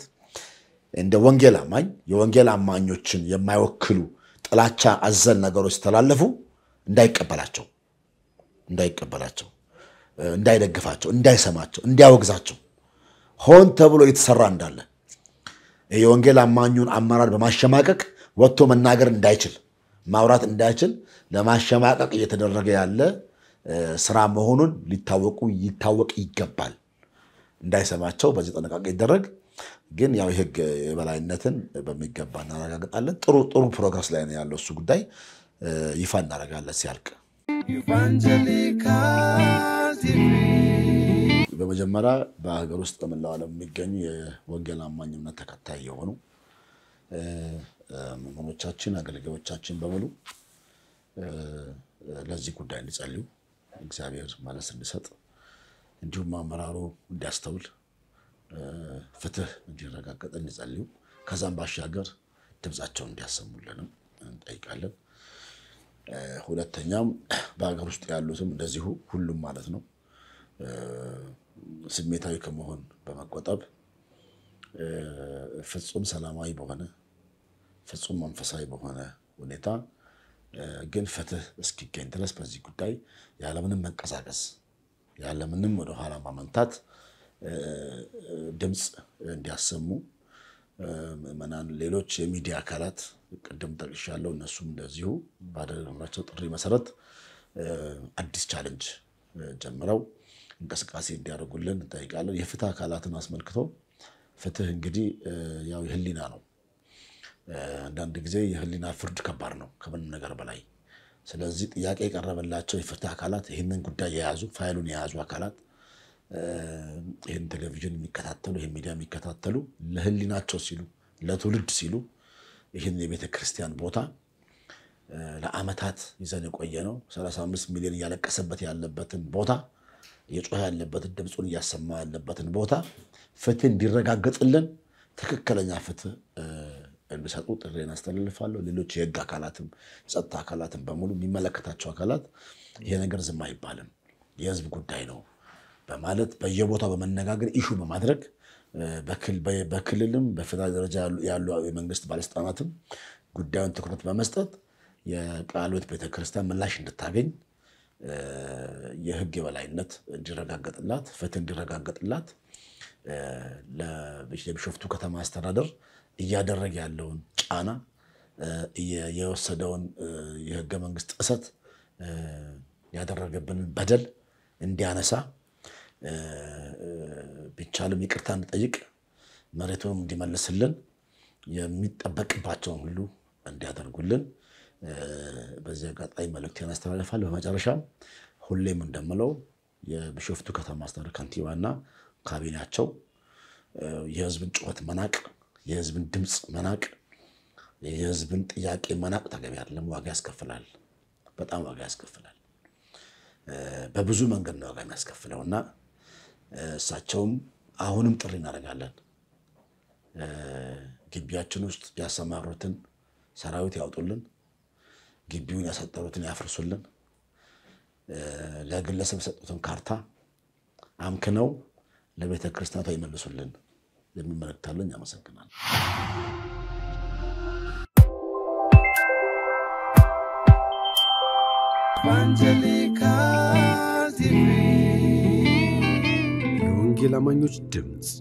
እንደ ወንጌል አማኝ የወንጌል አማኞችን የማይወክሉ ጥላቻ አዘል ነገሮች ሲተላለፉ እንዳይቀበላቸው እንዳይቀበላቸው እንዳይደግፋቸው፣ እንዳይሰማቸው፣ እንዲያወግዛቸው ሆን ተብሎ የተሰራ እንዳለ የወንጌል አማኙን አመራር በማሸማቀቅ ወጥቶ መናገር እንዳይችል ማውራት እንዳይችል ለማሸማቀቅ እየተደረገ ያለ ስራ መሆኑን ሊታወቁ ይታወቅ ይገባል። እንዳይሰማቸው በዚህ ጥንቃቄ ይደረግ። ግን ያው የህግ የበላይነትን በሚገባ እናረጋግጣለን። ጥሩ ጥሩ ፕሮግረስ ላይ ነው ያለው እሱ ጉዳይ ይፋ እናረጋለን ሲያልቅ ኢቫንጀሊካ መጀመሪያ በሀገር ውስጥ በመላው ዓለም የሚገኙ የወንጌል አማኝ እምነት ተከታይ የሆኑ ምዕመኖቻችን፣ አገልጋዮቻችን በሙሉ ለዚህ ጉዳይ እንዲጸልዩ እግዚአብሔር መልስ እንዲሰጥ እንዲሁም አመራሩ እንዲያስተውል ፍትህ እንዲረጋገጥ እንዲጸልዩ ከዛም ባሻገር ድምፃቸውን እንዲያሰሙልንም እንጠይቃለን። ሁለተኛም በሀገር ውስጥ ያሉትም እንደዚሁ ሁሉም ማለት ነው ስሜታዊ ከመሆን በመቆጠብ ፍጹም ሰላማዊ በሆነ ፍጹም መንፈሳዊ በሆነ ሁኔታ ግን ፍትህ እስኪገኝ ድረስ በዚህ ጉዳይ ያለምንም መንቀሳቀስ ያለምንም ወደኋላ ማመንታት ድምፅ እንዲያሰሙ ምዕመናን፣ ሌሎች የሚዲያ አካላት ቅድም ጠቅሻለሁ፣ እነሱም እንደዚሁ ባደረግናቸው ጥሪ መሰረት አዲስ ቻለንጅ ጀምረው እንቅስቃሴ እንዲያደርጉልን እንጠይቃለን። የፍትህ አካላትን አስመልክቶ ፍትህ እንግዲህ ያው የህሊና ነው። አንዳንድ ጊዜ የህሊና ፍርድ ከባድ ነው ከምንም ነገር በላይ። ስለዚህ ጥያቄ የቀረበላቸው የፍትህ አካላት ይህንን ጉዳይ የያዙ ፋይሉን የያዙ አካላት ይህን ቴሌቪዥን የሚከታተሉ ይህን ሚዲያ የሚከታተሉ ለህሊናቸው ሲሉ ለትውልድ ሲሉ ይህን የቤተ ክርስቲያን ቦታ ለአመታት ይዘን የቆየ ነው 35 ሚሊዮን እያለቀሰበት ያለበትን ቦታ የጮኸ ያለበትን ድምፁን እያሰማ ያለበትን ቦታ ፍትህ እንዲረጋገጥልን ትክክለኛ ፍትህ እንዲሰጡ ጥሬን አስተላልፋለሁ። ሌሎች የህግ አካላትም ጸጥታ አካላትም በሙሉ የሚመለከታቸው አካላት ይሄ ነገር ዝም አይባልም፣ የህዝብ ጉዳይ ነው በማለት በየቦታው በመነጋገር ኢሹ በማድረግ በክልልም በፌደራል ደረጃ ያሉ የመንግስት ባለስልጣናትም ጉዳዩን ትኩረት በመስጠት የቃሉት ቤተክርስቲያን ምላሽ እንድታገኝ የህግ የበላይነት እንዲረጋገጥላት፣ ፍትህ እንዲረጋገጥላት ለቢሾፍቱ ከተማ አስተዳደር እያደረገ ያለውን ጫና የወሰደውን የህገ መንግስት ጥሰት ያደረገብንን በደል እንዲያነሳ ቢቻልም ይቅርታ እንዲጠይቅ መሬቱንም እንዲመልስልን የሚጠበቅባቸውን ሁሉ እንዲያደርጉልን በዚህ አጋጣሚ መልእክቴን አስተላልፋለሁ። በመጨረሻ ሁሌም እንደምለው የቢሾፍቱ ከተማ አስተዳደር ከንቲባና ካቢኔያቸው የህዝብን ጩኸት መናቅ፣ የህዝብን ድምፅ መናቅ፣ የህዝብን ጥያቄ መናቅ ተገቢ አይደለም። ዋጋ ያስከፍላል፣ በጣም ዋጋ ያስከፍላል። በብዙ መንገድ ነው ዋጋ የሚያስከፍለው እና እሳቸውም አሁንም ጥሪ እናደርጋለን። ግቢያችን ውስጥ ያሰማሩትን ሰራዊት ያውጡልን። ግቢውን ያሰጠሩትን ያፍርሱልን፣ ለግለሰብ የሰጡትን ካርታ አምክነው ለቤተ ክርስቲያኗ ይመልሱልን የሚመለክታለን። ያመሰግናል። አለን። ያመሰግናል። የወንጌል አማኞች ድምፅ